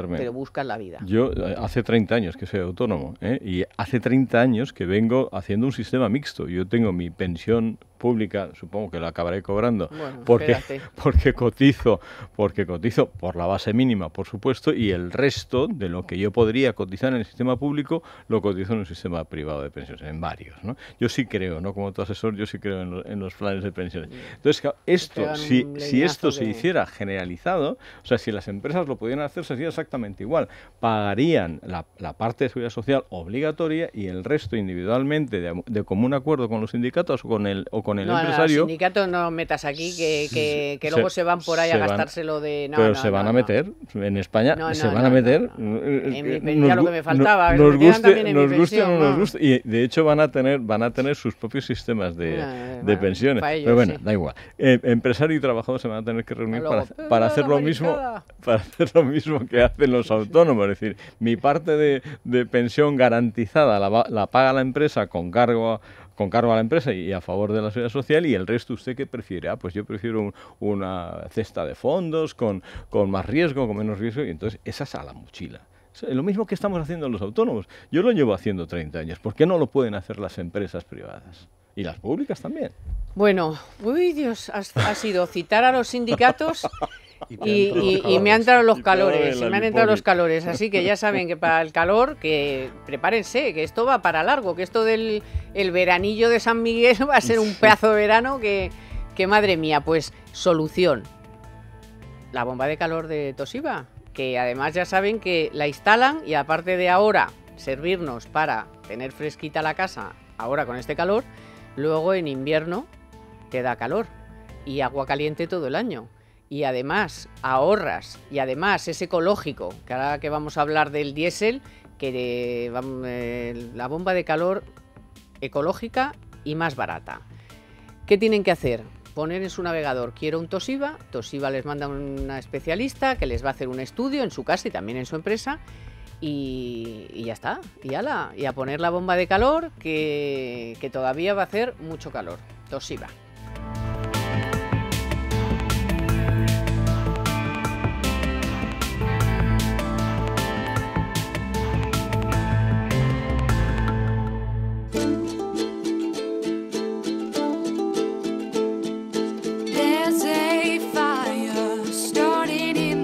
pero buscas la vida. Yo eh, hace 30 años que soy autónomo ¿eh? y hace 30 años que vengo haciendo un sistema mixto. Yo tengo mi pensión pública, supongo que lo acabaré cobrando, porque, [LAUGHS] porque, cotizo, porque cotizo por la base mínima, por supuesto, y el resto de lo que yo podría cotizar en el sistema público, lo cotizo en un sistema privado de pensiones, en varios. ¿no? Yo sí creo, ¿no? como tu asesor, yo sí creo en, los planes de pensiones. Entonces, esto, si, si esto se hiciera generalizado, o sea, si las empresas lo pudieran hacer, sería exactamente igual. Pagarían la, parte de seguridad social obligatoria y el resto individualmente de, común acuerdo con los sindicatos o con el o con con el no, empresario. No, sindicato no metas aquí, que, que, luego se, van por ahí a gastárselo de. No, pero se van a meter, en España se van a meter. Eh, eh, eh, nos, lo que me faltaba. Nos, guste, o no nos guste. Y de hecho van a tener, van a tener sus propios sistemas de, ah, de pensiones. pero bueno, da igual. empresario y trabajador se van a tener que reunir para, hacer lo mismo, para hacer lo mismo que hacen los autónomos. Es decir, mi parte de, de pensión garantizada la, la paga la empresa con cargo a con cargo a la empresa y a favor de la sociedad social y el resto usted que prefiere. Ah, pues yo prefiero una cesta de fondos con, con más riesgo, con menos riesgo y entonces esa es a la mochila. Lo mismo que estamos haciendo los autónomos. Yo lo llevo haciendo 30 años. ¿Por qué no lo pueden hacer las empresas privadas? Y las públicas también. Bueno, uy Dios, ha sido citar a los sindicatos [LAUGHS] Y, me han entrado los calores, me han entrado los calores, así que ya saben que para el calor, que prepárense, que esto va para largo, que esto del el veranillo de San Miguel va a ser un pedazo de verano que, que madre mía, pues solución. La bomba de calor de Toshiba, que además ya saben que la instalan y aparte de ahora servirnos para tener fresquita la casa, ahora con este calor, luego en invierno te da calor y agua caliente todo el año y además ahorras y además es ecológico, que ahora que vamos a hablar del diésel, que eh, la bomba de calor ecológica y más barata. ¿Qué tienen que hacer? Poner en su navegador quiero un Toshiba, Toshiba les manda una especialista que les va a hacer un estudio en su casa y también en su empresa y, ya está, y, y a poner la bomba de calor que, que todavía va a hacer mucho calor, Toshiba.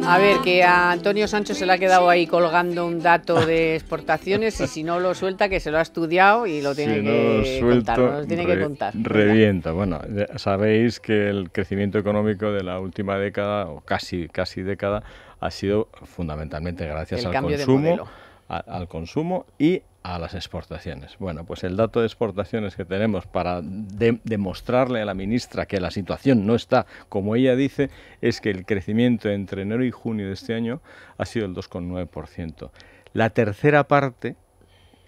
A ver, que a Antonio Sancho se le ha quedado ahí colgando un dato de [LAUGHS] exportaciones y si no lo suelta, que se lo ha estudiado y lo tiene, que, contar, tiene que contar. Revienta. Bueno, sabéis que el crecimiento económico de la última década, o casi, casi década, ha sido fundamentalmente gracias al consumo. al consumo y a las exportaciones. Bueno, pues el dato de exportaciones que tenemos para demostrarle a la ministra que la situación no está como ella dice es que el crecimiento entre enero y junio de este año ha sido el 2,9%. La tercera parte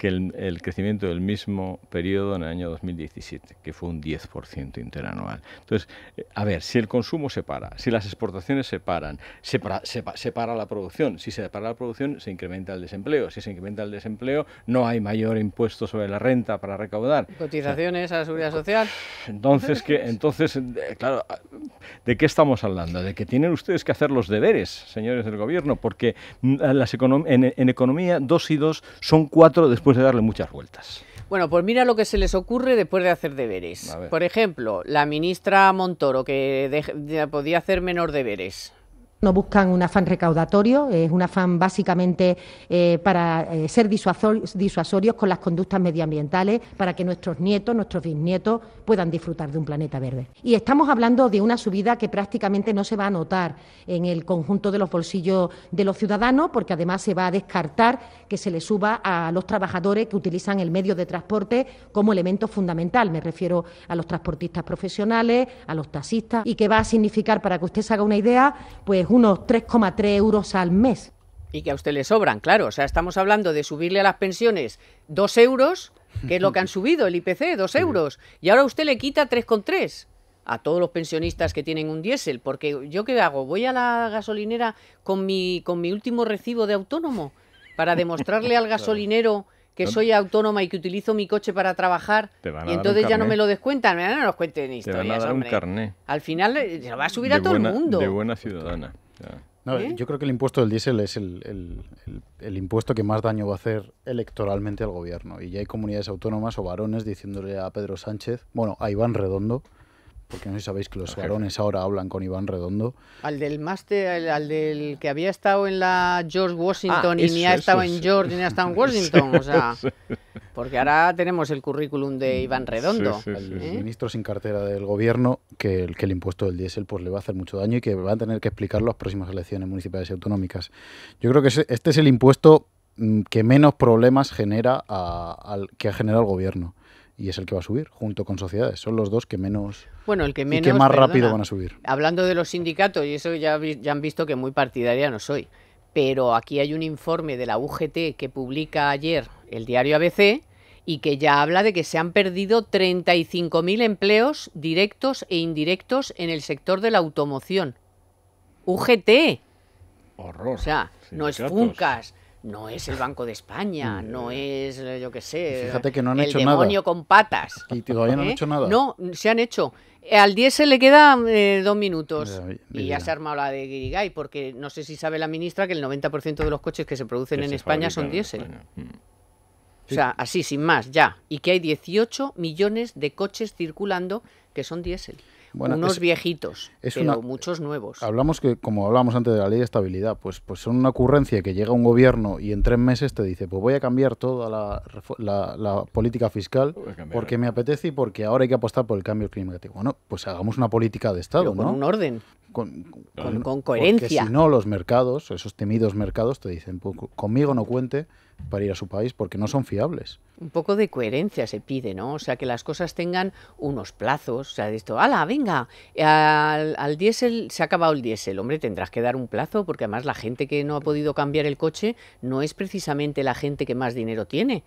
que el, crecimiento del mismo periodo en el año 2017, que fue un 10% interanual. Entonces, eh, a ver, si el consumo se para, si las exportaciones se paran, se para, la producción, si se para la producción se incrementa el desempleo, si se incrementa el desempleo no hay mayor impuesto sobre la renta para recaudar. Cotizaciones a la seguridad social. Entonces, que, entonces eh, claro, ¿de qué estamos hablando? De que tienen ustedes que hacer los deberes, señores del gobierno, porque mm, las en, en economía dos y dos son cuatro después de darle muchas vueltas. Bueno, pues mira lo que se les ocurre después de hacer deberes. Por ejemplo, la ministra Montoro, que podía hacer menos deberes. No buscan un afán recaudatorio, es un afán básicamente eh, para eh, ser disuasorios con las conductas medioambientales, para que nuestros nietos, nuestros bisnietos puedan disfrutar de un planeta verde. Y estamos hablando de una subida que prácticamente no se va a notar en el conjunto de los bolsillos de los ciudadanos, porque además se va a descartar que se le suba a los trabajadores que utilizan el medio de transporte como elemento fundamental. Me refiero a los transportistas profesionales, a los taxistas, y que va a significar, para que usted se haga una idea, pues unos 3,3 euros al mes. Y que a usted le sobran, claro. O sea, estamos hablando de subirle a las pensiones dos euros que es lo que han subido, el IPC, dos euros. Y ahora usted le quita 3,3 a todos los pensionistas que tienen un diésel, porque yo qué hago, voy a la gasolinera con mi, con mi último recibo de autónomo para demostrarle al [LAUGHS] gasolinero que soy autónoma y que utilizo mi coche para trabajar y entonces ya no me lo descuentan, no nos cuenten Te van a dar un Al final eh, se lo va a subir a todo el mundo. De buena ciudadana. No, Yo creo que el impuesto del diésel es el, el, impuesto que más daño va a hacer electoralmente al gobierno. Y ya hay comunidades autónomas o varones diciéndole a Pedro Sánchez, bueno, a Iván Redondo, porque no sé si sabéis que los varones ahora hablan con Iván Redondo. Al del máster, al, del que había estado en la George ah, Washington y ni ha estado en George ni ha estado en [LAUGHS] Washington. o sea, porque ahora tenemos el currículum de mm, Iván Redondo. el ¿eh? ministro sin cartera del gobierno que el, que el impuesto del diésel pues, le va a hacer mucho daño y que va a tener que explicarlo explicar las próximas elecciones municipales y autonómicas. Yo creo que este es el impuesto mm, que menos problemas genera al, que ha generado el gobierno y es el que va a subir, junto con sociedades. Son los dos que menos. Bueno, el que menos. que más rápido van a subir. Hablando de los sindicatos, y eso ya, ya han visto que muy partidaria no soy, pero aquí hay un informe de la UGT que publica ayer el diario ABC y que ya habla de que se han perdido 35.000 empleos directos e indirectos en el sector de la automoción. UGT. Horror. O sea, no es Funcas, no es el Banco de España, mm. no es, eh, yo qué sé, Fíjate que no han el demonio con patas. Y todavía no han ¿Eh? hecho nada. No, se han hecho. Al diésel le quedan eh, dos minutos y ya, se ha armado la de Guirigay, porque no sé si sabe la ministra que el 90% de los coches que se producen en España son diésel. Mm. O sea, así, sin más, ya. Y que hay 18 millones de coches circulando que son diésel. Unos viejitos, es pero muchos nuevos. Hablamos que, como hablábamos antes de la ley de estabilidad, pues, pues son una ocurrencia que llega un gobierno y en tres meses te dice, pues voy a cambiar toda la, política fiscal porque eh". me apetece y porque ahora hay que apostar por el cambio climático. Bueno, pues hagamos una política de Estado, un orden con, con, coherencia. si no, los mercados, esos temidos mercados, te dicen, pues, conmigo no cuente para ir a su país porque no son fiables. Un poco de coherencia se pide, ¿no? O sea, que las cosas tengan unos plazos. O sea, de esto, ¡hala, venga! Al, al diésel se ha acabado el diésel. Hombre, tendrás que dar un plazo porque además la gente que no ha podido cambiar el coche no es precisamente la gente que más dinero tiene.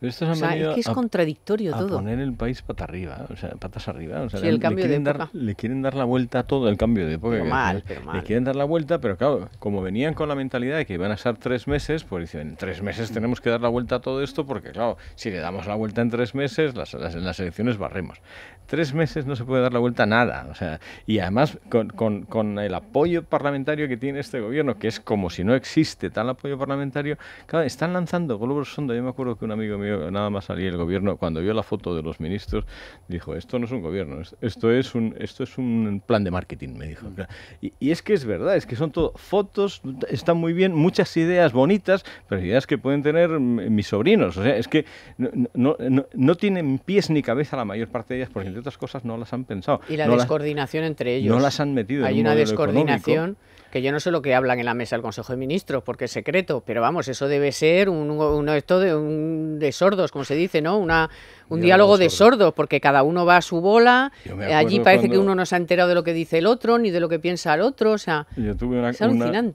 Pero es que es contradictorio todo. poner el país arriba, patas arriba. le, quieren dar, la vuelta a todo el cambio de época. Le quieren dar la vuelta, pero claro, como venían con la mentalidad de que iban a estar tres meses, pues dicen, en tres meses tenemos que dar la vuelta a todo esto, porque claro, si le damos la vuelta en tres meses, las, las elecciones barremos tres meses no se puede dar la vuelta a nada. O sea, y además con, el apoyo parlamentario que tiene este gobierno, que es como si no existe tal apoyo parlamentario, están lanzando globos sonda. Yo me acuerdo que un amigo mío, nada más salía el gobierno, cuando vio la foto de los ministros, dijo, esto no es un gobierno, esto es un, esto es un plan de marketing, me dijo. Mm. Y, es que es verdad, es que son todo fotos, están muy bien, muchas ideas bonitas, pero ideas que pueden tener mm, mis sobrinos. O sea, es que no, no, no, tienen pies ni cabeza la mayor parte de ellas, porque otras cosas no las han pensado. Y la descoordinación entre ellos. No las han metido. Hay una descoordinación que yo no sé lo que hablan en la mesa del Consejo de Ministros, porque es secreto, pero vamos, eso debe ser un, acto esto de, un de sordos, como se dice, ¿no? Una un diálogo, de sordos, porque cada uno va a su bola, eh, allí parece que uno no se ha enterado de lo que dice el otro, ni de lo que piensa el otro, o sea, Yo tuve una,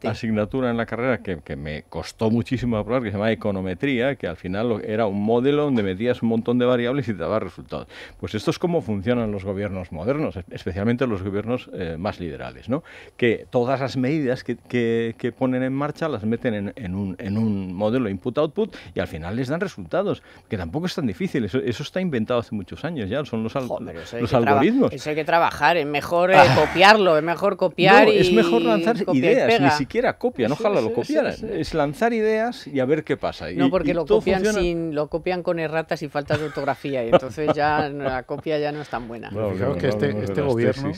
asignatura en la carrera que, me costó muchísimo aprobar, que se llama econometría, que al final era un modelo donde metías un montón de variables y te daba resultados. Pues esto es como funcionan los gobiernos modernos, especialmente los gobiernos eh, más liberales, ¿no? que todas las medidas que, ponen en marcha las meten en, un, modelo input-output y al final les dan resultados, que tampoco es tan difícil, eso está inventado hace muchos años ya, son los, algoritmos. Eso hay que trabajar, es mejor eh, ah. copiarlo, es mejor copiar y... es mejor lanzar ideas, ni siquiera copia, ojalá lo copiaran. es lanzar ideas y a ver qué pasa. no, porque lo, copian sin, lo copian con erratas y faltas de ortografía y entonces ya la copia ya no es tan buena. Bueno, que este, este gobierno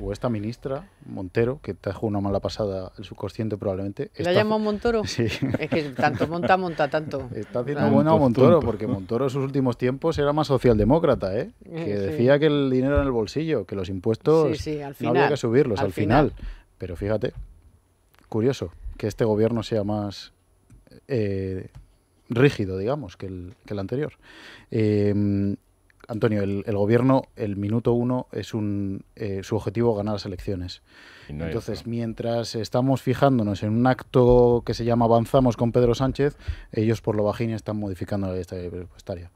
o esta ministra, Montero, que te dejó una mala pasada el subconsciente probablemente. ¿La llamó Montoro? [LAUGHS] Sí. Es que tanto monta, monta tanto. Está haciendo buena Montoro, porque Montoro en sus últimos tiempos era más socialdemócrata, ¿eh? [LAUGHS] Que decía que el dinero en el bolsillo, que los impuestos no había que subirlos al, final. Pero fíjate, curioso que este gobierno sea más... Eh, rígido, digamos, que el, anterior. Eh, Antonio, el, gobierno, el minuto uno, es un, eh, su objetivo ganar las elecciones. Entonces, mientras estamos fijándonos en un acto que se llama Avanzamos con Pedro Sánchez, ellos por lo bajín están modificando la lista presupuestaria.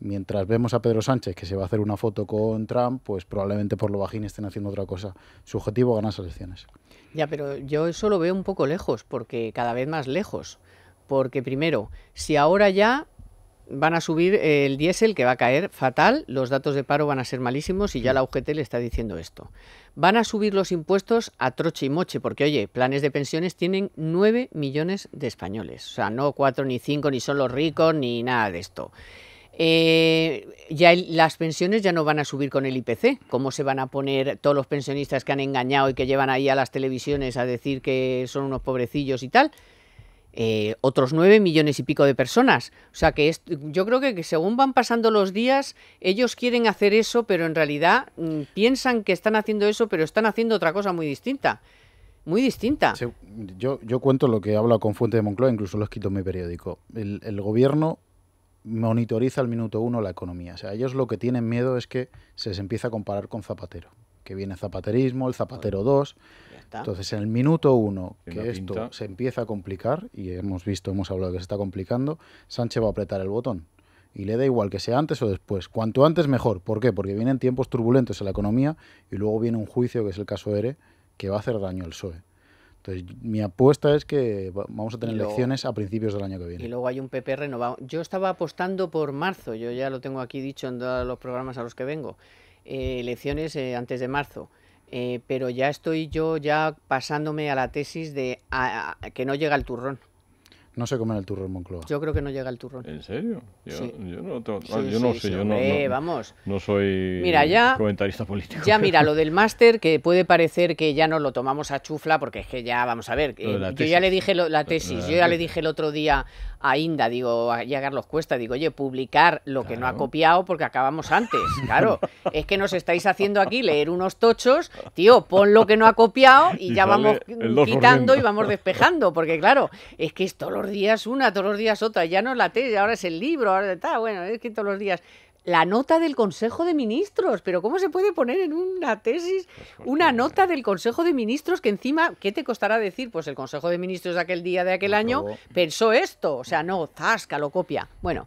Mientras vemos a Pedro Sánchez que se va a hacer una foto con Trump, pues probablemente por lo bajín estén haciendo otra cosa. Su objetivo, ganar las elecciones. Ya, pero yo eso lo veo un poco lejos, porque cada vez más lejos. Porque primero, si ahora ya van a subir el diésel, que va a caer fatal, los datos de paro van a ser malísimos y ya la UGT le está diciendo esto. Van a subir los impuestos a troche y moche, porque oye, planes de pensiones tienen 9 millones de españoles, o sea, no 4 ni 5, ni son los ricos, ni nada de esto. Eh, ya las pensiones ya no van a subir con el IPC. ¿Cómo se van a poner todos los pensionistas que han engañado y que llevan ahí a las televisiones a decir que son unos pobrecillos y tal? Eh, otros nueve millones y pico de personas. O sea que yo creo que, según van pasando los días, ellos quieren hacer eso, pero en realidad mm, piensan que están haciendo eso, pero están haciendo otra cosa muy distinta. Muy distinta. yo, yo cuento lo que he con Fuente de Moncloa, incluso lo he escrito en mi periódico. El, gobierno monitoriza al minuto uno la economía. O sea, ellos lo que tienen miedo es que se les empiece a comparar con Zapatero. Que viene Zapaterismo, el Zapatero 2. Entonces, en el minuto uno que esto se empieza a complicar, y hemos visto, hemos hablado que se está complicando, Sánchez va a apretar el botón. Y le da igual que sea antes o después. Cuanto antes, mejor. ¿Por qué? Porque vienen tiempos turbulentos en la economía y luego viene un juicio, que es el caso ERE, que va a hacer daño al PSOE. Entonces, mi apuesta es que vamos a tener elecciones a principios del año que viene. Y luego hay un PP renovado. Yo estaba apostando por marzo, yo ya lo tengo aquí dicho en todos los programas a los que vengo. Eh, elecciones eh, antes de marzo. Eh, pero ya estoy yo ya pasándome a la tesis de que no llega el turrón. No se come el turrón Moncloa. Yo creo que no llega el turrón. ¿En serio? Yo, no, yo no ah, sé, yo no, vamos. no soy comentarista político. Ya mira, lo [LAUGHS] del máster, que puede parecer que ya nos lo tomamos a chufla, porque es que ya, vamos a ver, eh, yo ya le dije la tesis, yo ya le dije el otro día Ainda, digo, a Carlos Cuesta, digo, oye, publicar lo que no ha copiado porque acabamos antes. [LAUGHS] Claro, es que nos estáis haciendo aquí leer unos tochos, tío, pon lo que no ha copiado y, ya vamos quitando y vamos despejando, porque claro, es que es todos los días una, todos los días otra, ya no es la tele, ahora es el libro, ahora está, bueno, es que todos los días la nota del Consejo de Ministros. Pero ¿cómo se puede poner en una tesis pues una nota del Consejo de Ministros que encima, ¿qué te costará decir? Pues el Consejo de Ministros de aquel día, de aquel año, pensó esto. O sea, no, zasca, lo copia. Bueno,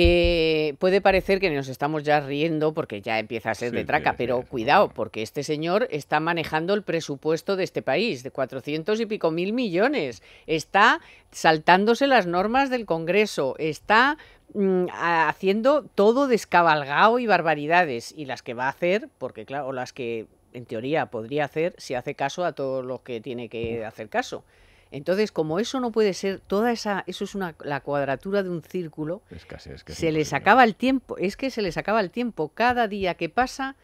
eh, puede parecer que nos estamos ya riendo porque ya empieza a ser de traca, pero cuidado, porque este señor está manejando el presupuesto de este país, de cuatrocientos y pico mil millones. Está saltándose las normas del Congreso, está mm, haciendo todo descabalgado y barbaridades y las que va a hacer, porque claro, o las que en teoría podría hacer si hace caso a todos los que tiene que hacer caso. Entonces, como eso no puede ser, toda esa, eso es una, la cuadratura de un círculo, es casi, es se les acaba el tiempo, es que se les acaba el tiempo. Cada día que pasa,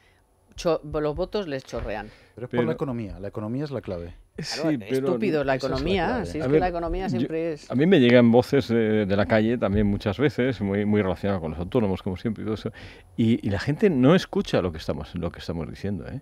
los votos les chorrean. Pero es por la economía, la economía es la clave. Claro, estúpido, la economía, es a que la economía siempre es... A mí me llegan voces de, la calle también muchas veces, muy, muy relacionadas con los autónomos, como siempre, y eso, y la gente no escucha lo que estamos, lo que estamos diciendo, ¿eh?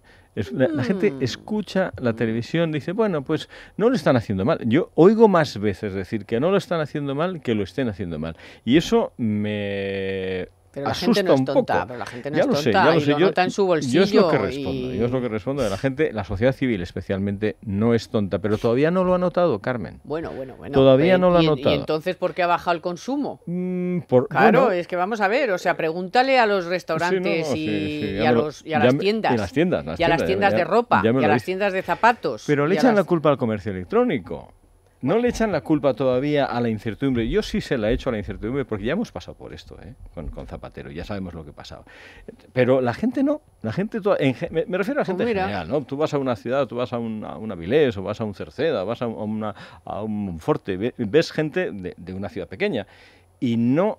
la, la, gente hmm. escucha la televisión, dice, bueno, pues no lo están haciendo mal. Yo oigo más veces decir que no lo están haciendo mal que lo estén haciendo mal. Y eso me pero la gente no es tonta, Pero la gente no es lo tonta y en su bolsillo. Yo es lo que respondo, yo es lo que respondo. La gente, la sociedad civil especialmente, no es tonta, pero todavía no lo ha notado, Carmen. Bueno, bueno, bueno. Todavía eh, no lo ha notado. ¿Y entonces por qué ha bajado el consumo? Mm, claro, es que vamos a ver, o sea, pregúntale a los restaurantes y, a las tiendas. Y las tiendas, a las tiendas, de ropa, y a las tiendas de zapatos. Pero le echan la culpa al comercio electrónico. No le echan la culpa todavía a la incertidumbre. Yo sí se la he hecho a la incertidumbre porque ya hemos pasado por esto ¿eh? con, Zapatero, ya sabemos lo que pasaba. Pero la gente no. La gente me, refiero a la pues gente general. ¿no? Tú vas a una ciudad, tú vas a, un, una, Vilés o vas a un Cerceda, vas a, un fuerte, ves gente de, de una ciudad pequeña y no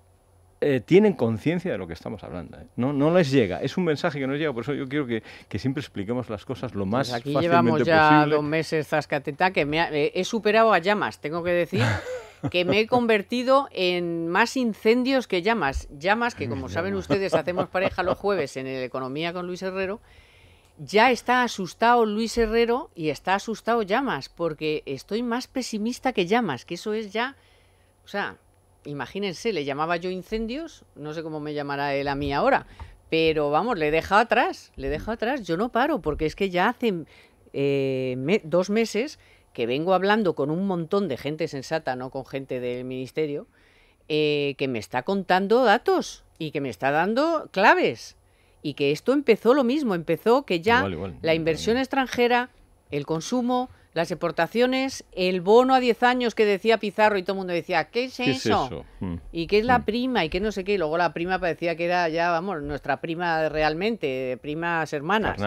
eh, tienen conciencia de lo que estamos hablando. ¿eh? No, les llega. Es un mensaje que no llega. Por eso yo quiero que, siempre expliquemos las cosas lo pues más aquí llevamos ya dos meses, Zascateta, que eh, he superado a llamas, tengo que decir. [LAUGHS] que me he convertido en más incendios que llamas. Llamas que, como [LAUGHS] saben ustedes, hacemos pareja los jueves en el Economía con Luis Herrero. Ya está asustado Luis Herrero y está asustado Llamas, porque estoy más pesimista que Llamas, que eso es ya... O sea, imagínense, le llamaba yo incendios, no sé cómo me llamará él a mí ahora, pero vamos, le deja atrás, le deja atrás, yo no paro, porque es que ya hace eh, dos meses que vengo hablando con un montón de gente sensata, no con gente del ministerio, eh, que me está contando datos y que me está dando claves. Y que esto empezó lo mismo, empezó que ya la inversión extranjera, el consumo, las exportaciones, el bono a 10 años que decía Pizarro y todo el mundo decía, ¿qué es, eso? ¿Y qué es mm, la mm. prima? ¿Y qué no sé qué? Y luego la prima parecía que era ya, vamos, nuestra prima realmente, primas hermanas.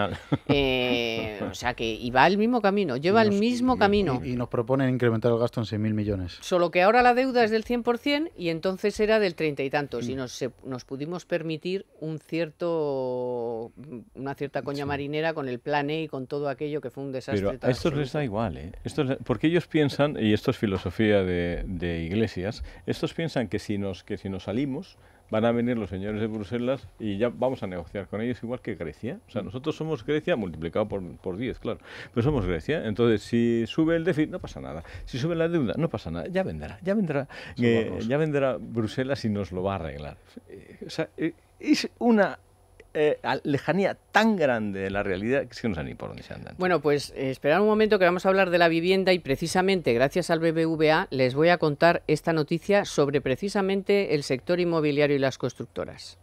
Eh, o sea que y va el mismo camino, [LAUGHS] lleva el mismo camino. Y, nos proponen incrementar el gasto en 6.000 millones. Solo que ahora la deuda es del 100% y entonces era del 30 y tanto y mm. nos, nos pudimos permitir un cierto, una cierta coña marinera con el plan E y con todo aquello que fue un desastre. Pero esto les da igual vale. ¿eh? porque ellos piensan, y esto es filosofía de, de, iglesias, estos piensan que si, nos, que si nos salimos van a venir los señores de Bruselas y ya vamos a negociar con ellos igual que Grecia. O sea, nosotros somos Grecia multiplicado por, por 10, claro, pero somos Grecia. Entonces, si sube el déficit, no pasa nada. Si sube la deuda, no pasa nada. Ya vendrá, ya vendrá, eh, ya vendrá Bruselas y nos lo va a arreglar. Eh, o sea, es una eh, lejanía tan grande de la realidad que no saben ni por dónde se andan. Bueno, pues eh, esperar un momento que vamos a hablar de la vivienda y precisamente gracias al BBVA les voy a contar esta noticia sobre precisamente el sector inmobiliario y las constructoras.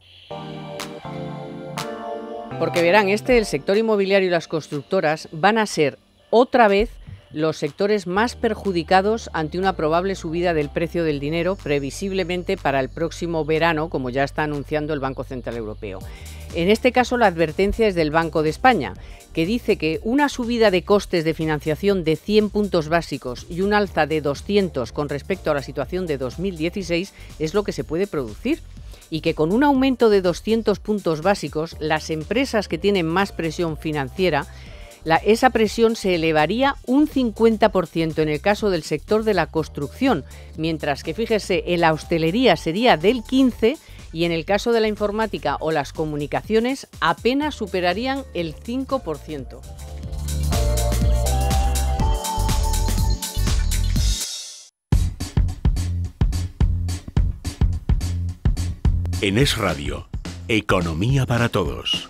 Porque verán, este, el sector inmobiliario y las constructoras van a ser otra vez los sectores más perjudicados ante una probable subida del precio del dinero, previsiblemente para el próximo verano, como ya está anunciando el Banco Central Europeo. En este caso, la advertencia es del Banco de España, que dice que una subida de costes de financiación de 100 puntos básicos y un alza de 200 con respecto a la situación de 2016 es lo que se puede producir y que con un aumento de 200 puntos básicos, las empresas que tienen más presión financiera esa presión se elevaría un 50% en el caso del sector de la construcción, mientras que, fíjese, en la hostelería sería del 15% y en el caso de la informática o las comunicaciones apenas superarían el 5%. En Es Radio, Economía para Todos.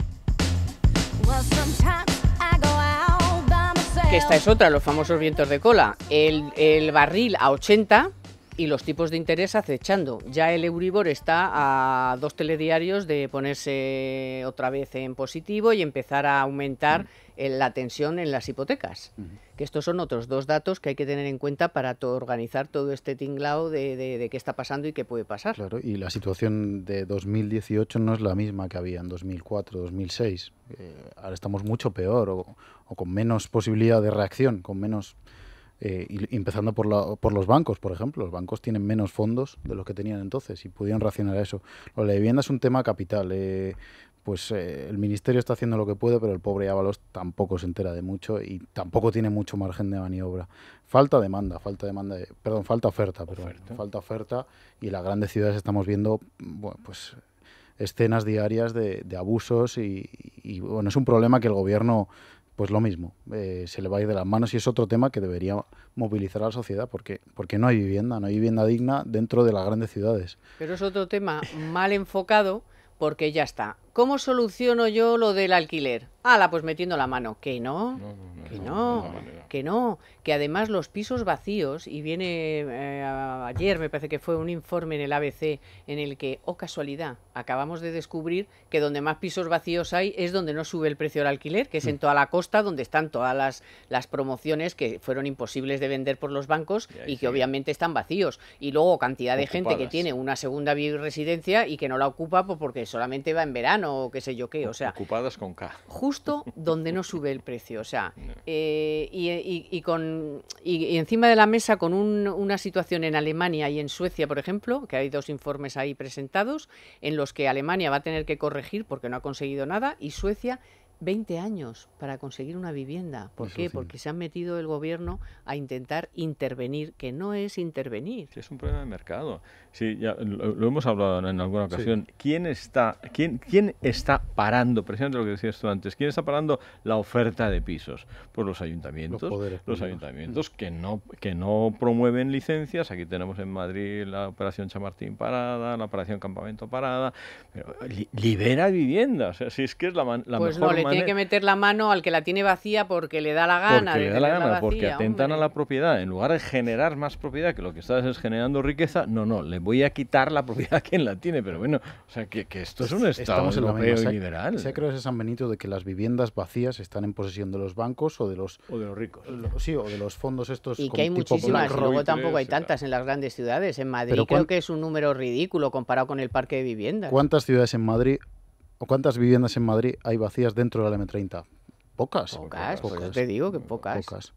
esta es otra, los famosos vientos de cola. El, el barril a 80 y los tipos de interés acechando. Ya el Euribor está a dos telediarios de ponerse otra vez en positivo y empezar a aumentar la tensión en las hipotecas. Que estos son otros dos datos que hay que tener en cuenta para organizar todo este tinglao de, qué está pasando y qué puede pasar. Claro, y la situación de 2018 no es la misma que había en 2004, 2006. Eh, ahora estamos mucho peor o, o con menos posibilidad de reacción, con menos eh, y empezando por, los bancos, por ejemplo. Los bancos tienen menos fondos de los que tenían entonces y pudieron racionar eso. la vivienda es un tema capital. Eh, pues eh, el ministerio está haciendo lo que puede, pero el pobre Ábalos tampoco se entera de mucho y tampoco tiene mucho margen de maniobra. Falta demanda, falta demanda, perdón, falta oferta, pero falta oferta y en las grandes ciudades estamos viendo, pues escenas diarias de, abusos y, y, bueno, es un problema que el gobierno pues lo mismo, eh, se le va a ir de las manos y es otro tema que debería movilizar a la sociedad porque, porque no hay vivienda, no hay vivienda digna dentro de las grandes ciudades. Pero es otro tema mal enfocado porque ya está, ¿Cómo soluciono yo lo del alquiler? ¡Hala, pues metiendo la mano. Que no, que no, que no. Que además los pisos vacíos, y viene eh, ayer, me parece que fue un informe en el ABC en el que, oh casualidad, acabamos de descubrir que donde más pisos vacíos hay es donde no sube el precio del alquiler, que es en mm. toda la costa donde están todas las, promociones que fueron imposibles de vender por los bancos y, que obviamente están vacíos. Y luego cantidad de gente que tiene una segunda residencia y que no la ocupa pues, porque solamente va en verano o qué sé yo qué. O sea, ocupadas con K. Justo donde no sube el precio. O sea, [LAUGHS] eh, y, con, y, encima de la mesa con una situación en Alemania y en Suecia, por ejemplo, que hay dos informes ahí presentados, en los que Alemania va a tener que corregir porque no ha conseguido nada y Suecia 20 años para conseguir una vivienda. ¿Por qué? Porque se han metido el gobierno a intentar intervenir, que no es intervenir. es un problema de mercado. Sí, ya lo, hemos hablado en alguna ocasión. ¿Quién, está, quién, ¿Quién está parando, precisamente lo que decías tú antes, quién está parando la oferta de pisos? Pues los ayuntamientos. Los, ayuntamientos que no, que no promueven licencias. Aquí tenemos en Madrid la operación Chamartín parada, la operación Campamento parada. libera viviendas. si es que es la, la pues mejor manera tiene que meter la mano al que la tiene vacía porque le da la gana. Porque le da la gana, porque atentan a la propiedad. En lugar de generar más propiedad, que lo que estás es generando riqueza, no, no, le voy a quitar la propiedad a quien la tiene. Pero bueno, o sea, que, esto es un Estado Estamos liberal. Se creo ese San Benito de que las viviendas vacías están en posesión de los bancos o de los... O de los ricos. sí, o de los fondos estos... Y que hay muchísimas, y luego tampoco hay tantas en las grandes ciudades. En Madrid creo que es un número ridículo comparado con el parque de viviendas. ¿Cuántas ciudades en Madrid ¿O cuántas viviendas en Madrid hay vacías dentro de la M30? Pocas. Pocas, pues te digo que pocas. Pocas.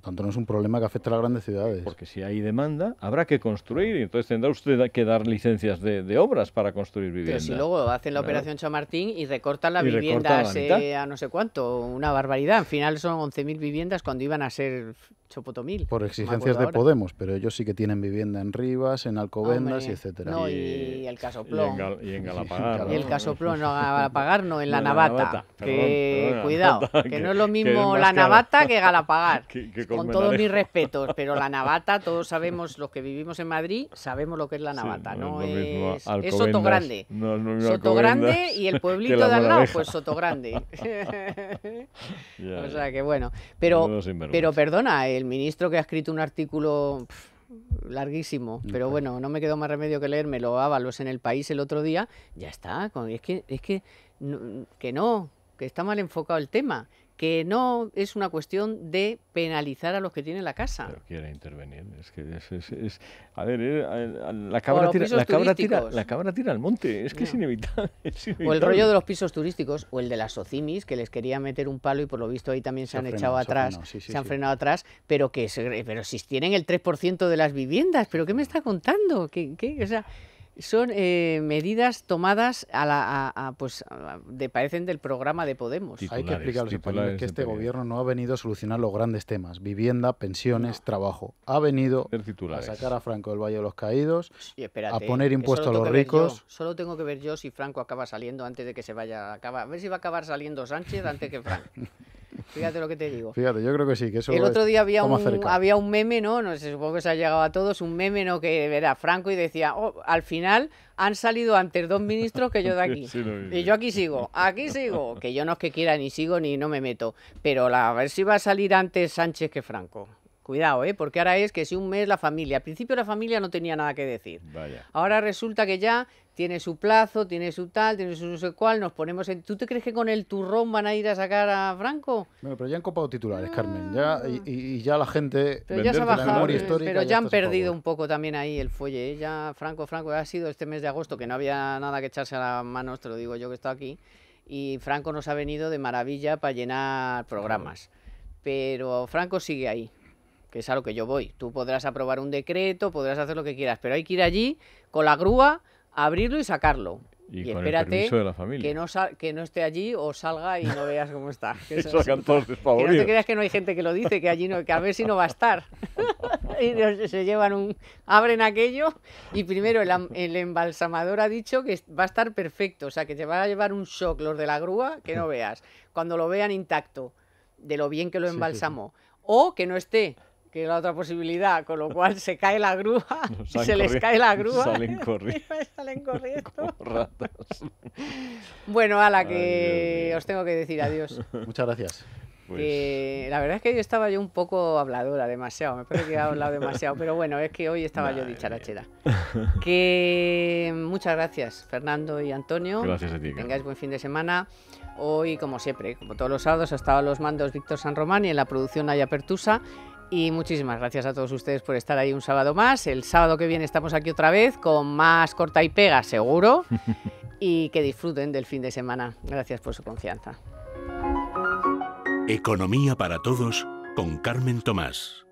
Por tanto, no es un problema que afecte a las grandes ciudades. Porque si hay demanda, habrá que construir y entonces tendrá usted que dar licencias de, obras para construir viviendas. Pero si luego hacen la operación Chamartín y recortan la viviendas vivienda a no sé cuánto, una barbaridad. Al final son 11.000 viviendas cuando iban a ser Chopotomil. Por exigencias de Podemos, pero ellos sí que tienen vivienda en Rivas, en Alcobendas, y etcétera. No, y, y el Casoplón. [LAUGHS] Y en, Galapagar. ¿no? Y el Casoplón, no, [LAUGHS] Galapagar no, en La Navata. que, cuidado, que, no es lo mismo La Navata que [LAUGHS] Galapagar. Con todos mis respetos, pero la [LAUGHS] navata, todos sabemos, los que vivimos en Madrid, sabemos lo que es la navata, ¿no? Es, Sotogrande. Sotogrande y el [LAUGHS] pueblito de al lado, pues Sotogrande. [LAUGHS] o sea que bueno. Pero, pero perdona, el ministro que ha escrito un artículo. larguísimo, pero bueno, no me quedó más remedio que leérmelo Ábalos en el país el otro día, ya está, es que, es que, que no, que está mal enfocado el tema, que no es una cuestión de penalizar a los que tienen la casa. Pero quiere intervenir, es que es, es, a ver, eh, la cabra, tira, la, cabra tira, la cabra tira al monte, es que es, inevitable, [LAUGHS] O el rollo de los pisos turísticos, o el de las socimis, que les quería meter un palo y por lo visto ahí también se, han, echado atrás, se, han frenado atrás, pero que pero si tienen el 3% de las viviendas, pero ¿qué me está contando? ¿Qué, qué? O sea, son eh, medidas tomadas a la, pues, de, parecen del programa de Podemos. Hay que explicar a los españoles que este gobierno no ha venido a solucionar los grandes temas, vivienda, pensiones, trabajo. Ha venido a sacar a Franco del Valle de los Caídos, a poner impuestos a los ricos. Solo tengo que ver yo si Franco acaba saliendo antes de que se vaya. acabar. a ver si va a acabar saliendo Sánchez antes que Franco. [LAUGHS] Fíjate lo que te digo. Fíjate, yo creo que sí, que eso El otro día había un, había un meme, ¿no? No sé, supongo que se ha llegado a todos, un meme, ¿no? Que era Franco y decía, oh, al final han salido antes dos ministros que yo de aquí. [LAUGHS] y yo aquí sigo, aquí sigo. Que yo no es que quiera ni sigo ni no me meto. Pero a ver si va a salir antes Sánchez que Franco. Cuidado, ¿eh? porque ahora es que si un mes la familia, al principio la familia no tenía nada que decir. Ahora resulta que ya tiene su plazo, tiene su tal, tiene su no sé cuál, nos ponemos en... ¿Tú te crees que con el turrón van a ir a sacar a Franco? Bueno, pero ya han copado titulares, Carmen, ya, ah. y, ya la gente... Pero ya se ha pero ya, han perdido un poco también ahí el fuelle, ¿eh? ya Franco, Franco, ha sido este mes de agosto que no había nada que echarse a las manos, te lo digo yo que estado aquí, y Franco nos ha venido de maravilla para llenar programas, pero Franco sigue ahí, que es a lo que yo voy. Tú podrás aprobar un decreto, podrás hacer lo que quieras, pero hay que ir allí con la grúa, abrirlo y sacarlo. Y, espérate Que, no que no esté allí o salga y no veas cómo está. [LAUGHS] Que, eso, todos no te creas que no hay gente que lo dice, que allí no, que a ver si no va a estar. [LAUGHS] y se llevan un... abren aquello y primero el, embalsamador ha dicho que va a estar perfecto, o sea, que te va a llevar un shock los de la grúa que no [LAUGHS] veas, cuando lo vean intacto, de lo bien que lo embalsamó. O que no esté, que la otra posibilidad, con lo cual se cae la grúa, [LAUGHS] y se les cae la grúa. Salen [LAUGHS] corriendo. [LAUGHS] salen corriendo. Bueno, a la que os tengo que decir adiós. Muchas gracias. Pues la verdad es que yo estaba yo un poco habladora, demasiado. Me parece que he hablado demasiado, pero bueno, es que hoy estaba yo dicharachera. Que muchas gracias, Fernando y Antonio. Gracias a ti. Que tengáis buen fin de semana. Hoy, como siempre, como todos los sábados, estaba los mandos Víctor San Román y en la producción Aya Pertusa. Y muchísimas gracias a todos ustedes por estar ahí un sábado más. El sábado que viene estamos aquí otra vez con más corta y pega, seguro. [LAUGHS] y que disfruten del fin de semana. Gracias por su confianza. Economía para todos con Carmen Tomás.